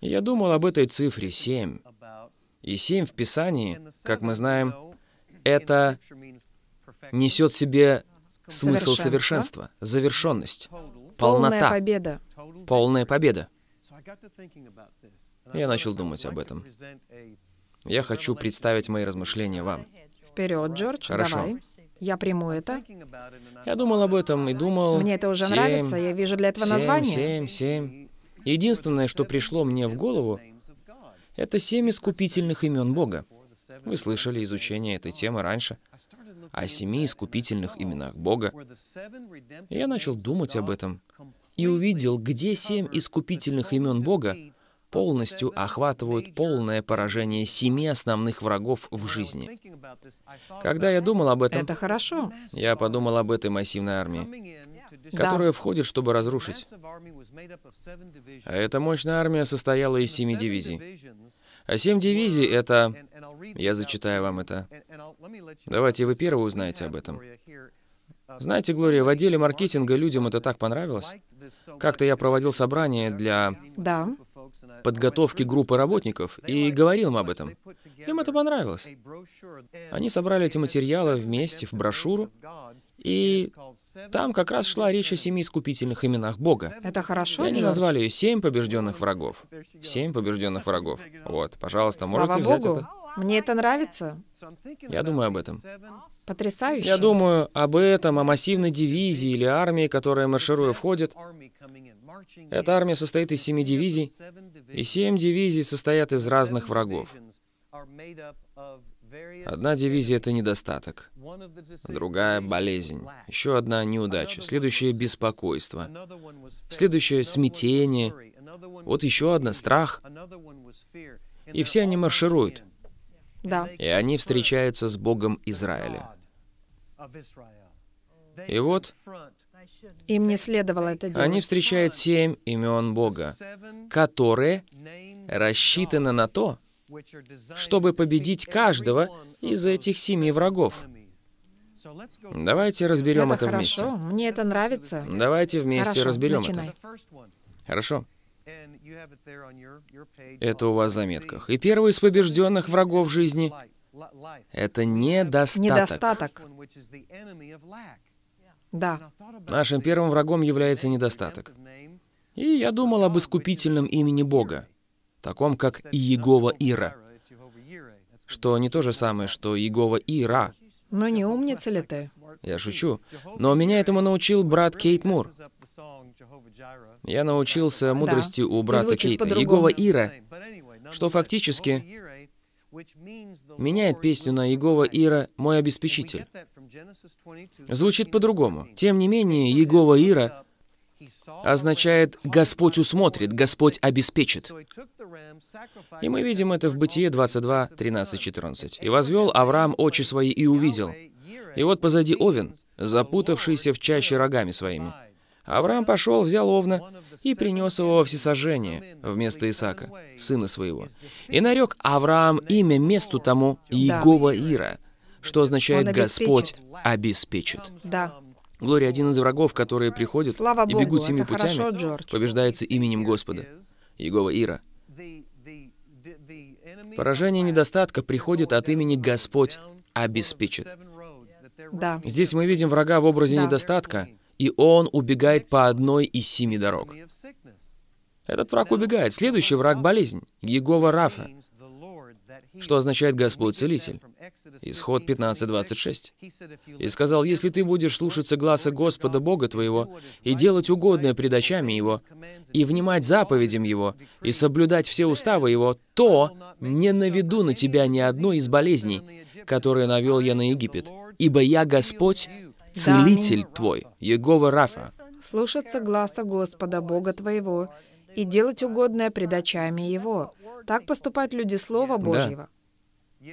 я думал об этой цифре семь. И семь в Писании, как мы знаем, это несет в себе смысл совершенства, завершенность, полнота. Полная победа. Полная победа. Я начал думать об этом. Я хочу представить мои размышления вам. Вперед, Джордж, Хорошо. давай. Я приму это. Я думал об этом и думал... Мне это уже 7, нравится, я вижу для этого 7, название. Семь, семь. Единственное, что пришло мне в голову, это семь искупительных имен Бога. Вы слышали изучение этой темы раньше, о семи искупительных именах Бога. И я начал думать об этом, и увидел, где семь искупительных имен Бога полностью охватывают полное поражение семи основных врагов в жизни. Когда я думал об этом... Это хорошо. Я подумал об этой массивной армии, которая да. входит, чтобы разрушить. А эта мощная армия состояла из семи дивизий. А семь дивизий — это... Я зачитаю вам это. Давайте вы первые узнаете об этом. Знаете, Глория, в отделе маркетинга людям это так понравилось. Как-то я проводил собрание для да. подготовки группы работников и говорил им об этом. Им это понравилось. Они собрали эти материалы вместе в брошюру, и там как раз шла речь о семи искупительных именах Бога. Это хорошо. И они назвали ее «Семь побежденных врагов». «Семь побежденных врагов». Вот, пожалуйста, Слава можете взять это. Мне это нравится. Я думаю об этом. Потрясающе. Я думаю об этом, о массивной дивизии или армии, которая маршируя входит. Эта армия состоит из семи дивизий, и семь дивизий состоят из разных врагов. Одна дивизия — это недостаток, другая — болезнь, еще одна — неудача, следующее — беспокойство, следующее — смятение, вот еще одна — страх. И все они маршируют. Да. И они встречаются с Богом Израиля. И вот им не следовало это делать. Они встречают семь имен Бога, которые рассчитаны на то, чтобы победить каждого из этих семи врагов. Давайте разберем это, это хорошо. вместе. Мне это нравится. Давайте вместе хорошо, разберем начинай. это. Хорошо. Это у вас в заметках. И первый из побежденных врагов жизни это недостаток. Недостаток. Да. Нашим первым врагом является недостаток. И я думал об искупительном имени Бога, таком как Иегова Ира, что не то же самое, что Иегова Ира. Но не умница ли ты? Я шучу. Но меня этому научил брат Кейт Мур. Я научился мудрости да. у брата Кейта, Иегова Ира, что фактически меняет песню на «Иегова Ира, мой обеспечитель». Звучит по-другому. Тем не менее, «Иегова Ира» означает «Господь усмотрит, Господь обеспечит». И мы видим это в Бытие 22, 13, 14. «И возвел Авраам очи свои и увидел. И вот позади Овен, запутавшийся в чаще рогами своими». Авраам пошел, взял овна и принес его во всесожжение вместо Исака, сына своего. И нарек Авраам имя месту тому Иегова Ира, что означает «Господь обеспечит». Да. Глория — один из врагов, которые приходят Слава и бегут Богу, семи путями, хорошо, побеждается именем Господа, Иегова Ира. Поражение недостатка приходит от имени Господь обеспечит. Да. Здесь мы видим врага в образе да. недостатка — и он убегает по одной из семи дорог. Этот враг убегает. Следующий враг — болезнь. Егова Рафа, что означает «Господь Целитель». Исход 15.26. «И сказал, если ты будешь слушаться гласа Господа Бога твоего, и делать угодное пред очами Его, и внимать заповедям Его, и соблюдать все уставы Его, то не наведу на тебя ни одной из болезней, которые навел я на Египет, ибо я Господь, Целитель Твой, Егова Рафа. Слушаться гласа Господа, Бога Твоего, и делать угодное пред очами Его. Так поступают люди Слова Божьего. Да.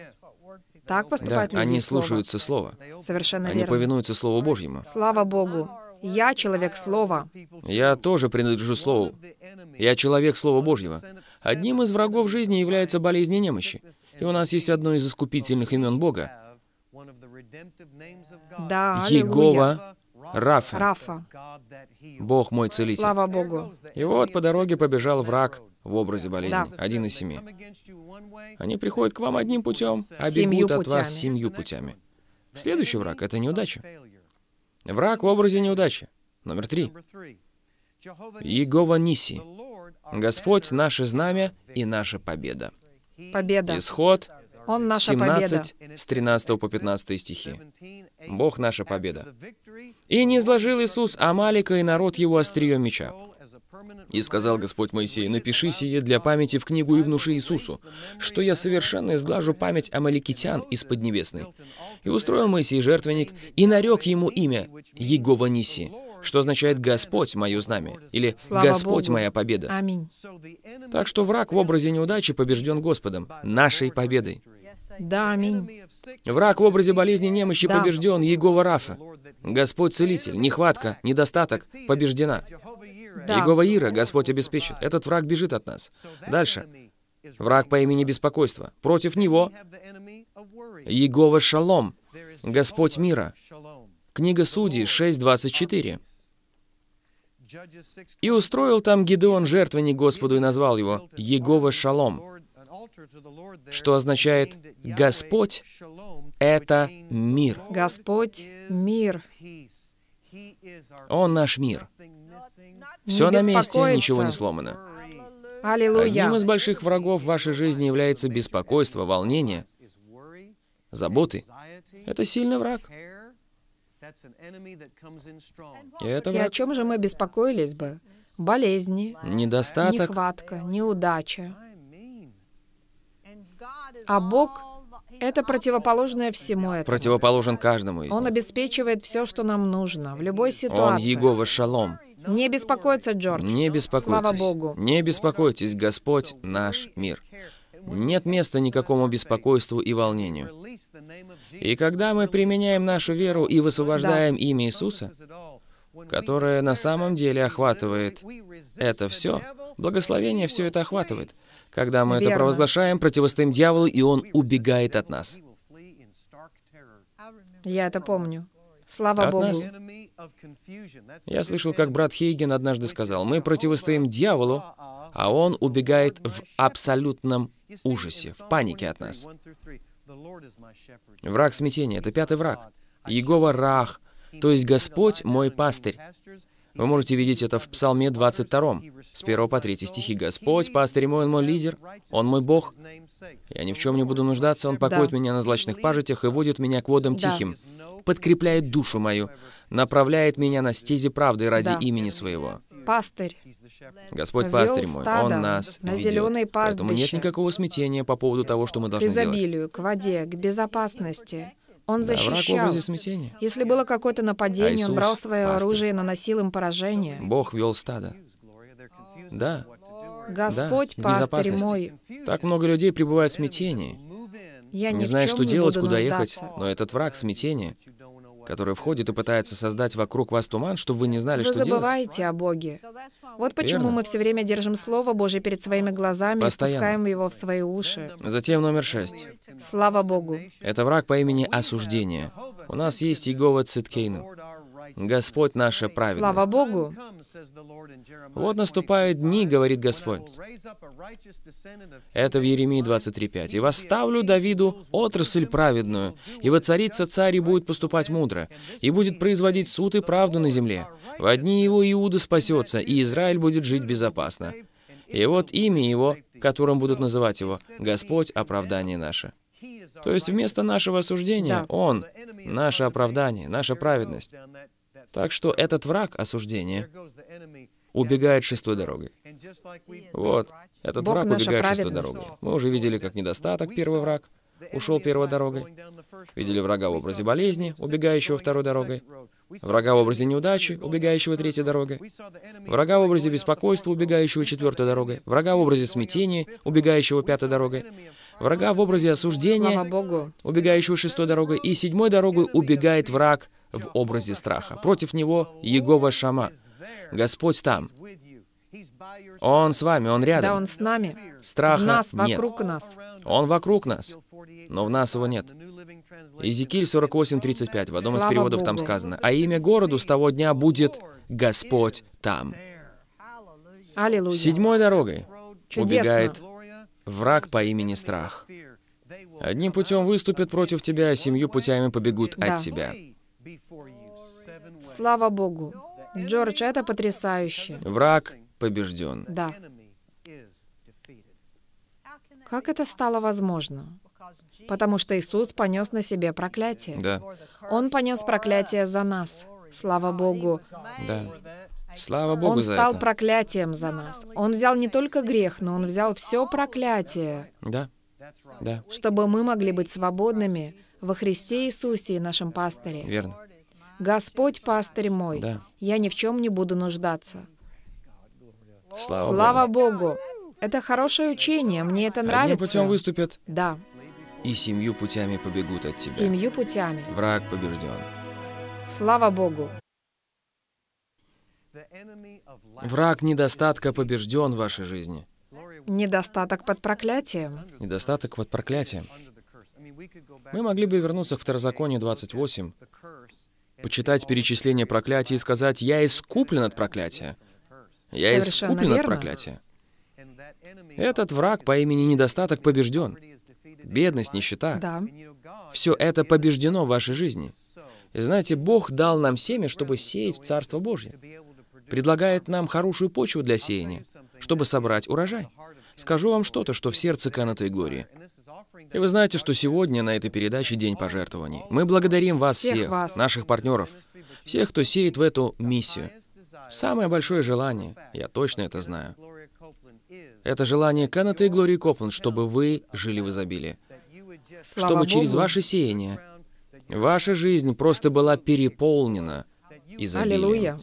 Так поступают да, люди они слова. слушаются Слова. Совершенно они верно. Они повинуются Слову Божьему. Слава Богу. Я человек Слова. Я тоже принадлежу Слову. Я человек Слова Божьего. Одним из врагов жизни является болезни и немощи. И у нас есть одно из искупительных имен Бога. Да, Егова Рафа. Рафа. Бог мой целитель. Слава Богу. И вот по дороге побежал враг в образе болезни. Да. Один из семи. Они приходят к вам одним путем, а семью бегут от вас семью путями. Следующий враг — это неудача. Враг в образе неудачи. Номер три. Егова Ниси. Господь — наше знамя и наша победа. Победа. Исход он наша 17 победа. с 13 по 15 стихи. Бог наша победа. «И не изложил Иисус Амалика и народ его острие меча». И сказал Господь Моисею, «Напиши сие для памяти в книгу и внуши Иисусу, что я совершенно изглажу память амаликитян из Поднебесной». И устроил Моисей жертвенник, и нарек ему имя Егова Ниси, что означает «Господь мое знамя» или «Господь моя победа». Аминь. Так что враг в образе неудачи побежден Господом, нашей победой. Да, аминь. Враг в образе болезни немощи да. побежден, Иегова Рафа. Господь целитель, нехватка, недостаток побеждена. Да. Иегова Ира, Господь обеспечит. Этот враг бежит от нас. Дальше. Враг по имени беспокойства. Против него Иегова Шалом, Господь мира. Книга Судей 6.24. «И устроил там Гедеон жертвенник Господу и назвал его Егова Шалом» что означает «Господь — это мир». Господь — мир. Он наш мир. Все на месте, ничего не сломано. Аллилуйя. Одним из больших врагов в вашей жизни является беспокойство, волнение, заботы. Это сильный враг. И, это враг. И о чем же мы беспокоились бы? Болезни, Недостаток. нехватка, неудача, а Бог — это противоположное всему этому. Противоположен каждому из них. Он обеспечивает все, что нам нужно, в любой ситуации. Он Егова Шалом. Не беспокоиться, Джордж. Не беспокойтесь. Слава Богу. Не беспокойтесь, Господь наш мир. Нет места никакому беспокойству и волнению. И когда мы применяем нашу веру и высвобождаем да. имя Иисуса, которое на самом деле охватывает это все, благословение все это охватывает, когда мы это провозглашаем, противостоим дьяволу, и он убегает от нас. Я это помню. Слава от Богу. Нас. Я слышал, как брат Хейген однажды сказал, мы противостоим дьяволу, а он убегает в абсолютном ужасе, в панике от нас. Враг смятения — это пятый враг. Егова Рах, то есть Господь мой пастырь. Вы можете видеть это в Псалме 22, с 1 по 3 стихи. «Господь, пастырь мой, он мой лидер, он мой Бог. Я ни в чем не буду нуждаться, он покоит меня на злачных пажитях и водит меня к водам тихим, подкрепляет душу мою, направляет меня на стези правды ради имени своего». Пастырь. Господь пастырь мой, Он нас на зеленые пастбища. Поэтому нет никакого смятения по поводу того, что мы должны к изобилию, делать. к воде, к безопасности. Он защищал. Да, Если было какое-то нападение, а Иисус, он брал свое пастырь. оружие и наносил им поражение. Бог вел стадо. Да. Господь, да, пастырь мой. Так много людей пребывают в смятении. Я не знаю, что делать, куда нуждаться. ехать, но этот враг смятения который входит и пытается создать вокруг вас туман, чтобы вы не знали, вы что делать. Вы забываете о Боге. Вот почему Верно. мы все время держим Слово Божье перед своими глазами Постоянно. и спускаем его в свои уши. Затем номер шесть. Слава Богу. Это враг по имени Осуждение. У нас есть Иегова Циткейну. Господь наша праведность. Слава Богу! Вот наступают дни, говорит Господь. Это в Еремии 23.5. «И восставлю Давиду отрасль праведную, и воцарится царь и будет поступать мудро, и будет производить суд и правду на земле. В одни его Иуда спасется, и Израиль будет жить безопасно. И вот имя его, которым будут называть его, Господь оправдание наше». То есть вместо нашего осуждения, да. Он — наше оправдание, наша праведность. Так что этот враг осуждения убегает шестой дорогой. Вот, этот враг убегает шестой дорогой. Мы уже видели, как недостаток первый враг ушел первой дорогой. Видели врага в образе болезни, убегающего второй дорогой. Врага в образе неудачи, убегающего третьей дорогой. Врага в образе беспокойства, убегающего четвертой дорогой. Врага в образе смятения, убегающего пятой дорогой. Врага в образе осуждения, убегающего шестой дорогой. И седьмой дорогой убегает враг в образе страха. Против него Егова Шама. Господь там. Он с вами, Он рядом. Да, Он с нами. Страха нас, нет. вокруг нас. Он вокруг нас, но в нас его нет. Иезекииль 48.35, в одном Слава из переводов Богу. там сказано, «А имя городу с того дня будет Господь там». Аллилуйя. Седьмой дорогой Чудесно. убегает враг по имени Страх. Одним путем выступят против тебя, а семью путями побегут да. от тебя. Слава Богу. Джордж, это потрясающе. Враг побежден. Да. Как это стало возможно? Потому что Иисус понес на себе проклятие. Да. Он понес проклятие за нас. Слава Богу. Да. Слава Богу он за стал это. проклятием за нас. Он взял не только грех, но он взял все проклятие. Да. Да. Чтобы мы могли быть свободными, во Христе Иисусе и нашем пастыре. Верно. Господь пастырь мой, да. я ни в чем не буду нуждаться. Слава, Слава Богу. Богу. Это хорошее учение, мне это нравится. Одним путем выступят. Да. И семью путями побегут от тебя. Семью путями. Враг побежден. Слава Богу. Враг недостатка побежден в вашей жизни. Недостаток под проклятием. Недостаток под проклятием. Мы могли бы вернуться к второзаконию 28, почитать перечисление проклятий и сказать, «Я искуплен от проклятия». Я Совершенно искуплен верно. от проклятия. Этот враг по имени недостаток побежден. Бедность, нищета. Да. Все это побеждено в вашей жизни. И знаете, Бог дал нам семя, чтобы сеять в Царство Божье. Предлагает нам хорошую почву для сеяния, чтобы собрать урожай. Скажу вам что-то, что в сердце Каната и Глории. И вы знаете, что сегодня на этой передаче День пожертвований. Мы благодарим вас всех, вас. наших партнеров, всех, кто сеет в эту миссию. Самое большое желание, я точно это знаю, это желание Кеннета и Глории Копленд, чтобы вы жили в изобилии. Слава чтобы Богу. через ваше сеяние ваша жизнь просто была переполнена изобилием. Аллилуйя.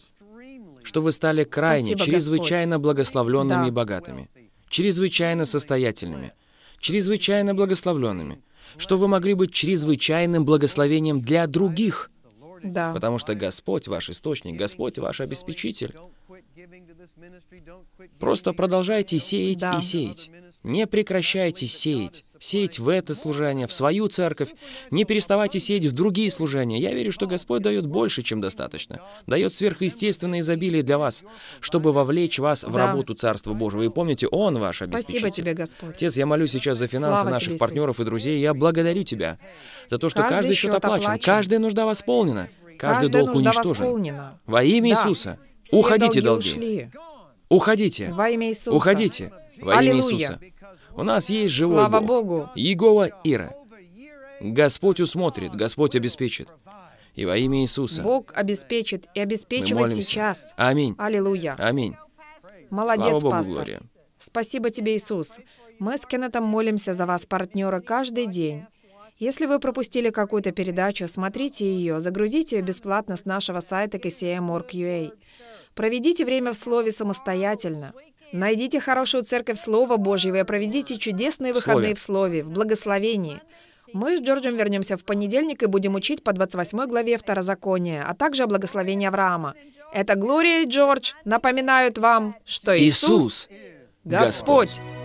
Что вы стали крайне, Спасибо, чрезвычайно Господь. благословленными да. и богатыми, чрезвычайно состоятельными, чрезвычайно благословленными, что вы могли быть чрезвычайным благословением для других. Да. Потому что Господь ваш источник, Господь ваш обеспечитель. Просто продолжайте сеять да. и сеять. Не прекращайте сеять. Сеять в это служение, в свою церковь. Не переставайте сеять в другие служения. Я верю, что Господь дает больше, чем достаточно. Дает сверхъестественное изобилие для вас, чтобы вовлечь вас в работу Царства Божьего. И помните, Он ваш обеспечитель. Спасибо тебе, Господь. Отец, я молюсь сейчас за финансы Слава наших тебе, партнеров и друзей. Я благодарю Тебя за то, что каждый, каждый счет оплачен, оплачен, каждая нужда восполнена, каждый каждая долг уничтожен. Восполнена. Во имя да. Иисуса. Все Уходите, долги. долги. Уходите. Во имя Иисуса. Уходите. Во Аллилуйя. имя Иисуса. У нас есть живой Слава Бог. Богу. Иегова Ира. Господь усмотрит, Господь обеспечит. И во имя Иисуса. Бог обеспечит и обеспечивает сейчас. Аминь. Аллилуйя. Аминь. Молодец, Слава Богу, пастор. Глория. Спасибо тебе, Иисус. Мы с Кеннетом молимся за вас, партнеры, каждый день. Если вы пропустили какую-то передачу, смотрите ее, загрузите ее бесплатно с нашего сайта kcm.org.ua. А. Проведите время в слове самостоятельно. Найдите хорошую церковь Слова Божьего и проведите чудесные выходные в Слове, в благословении. Мы с Джорджем вернемся в понедельник и будем учить по 28 главе Второзакония, а также о благословении Авраама. Это Глория и Джордж напоминают вам, что Иисус, Иисус Господь. Господь.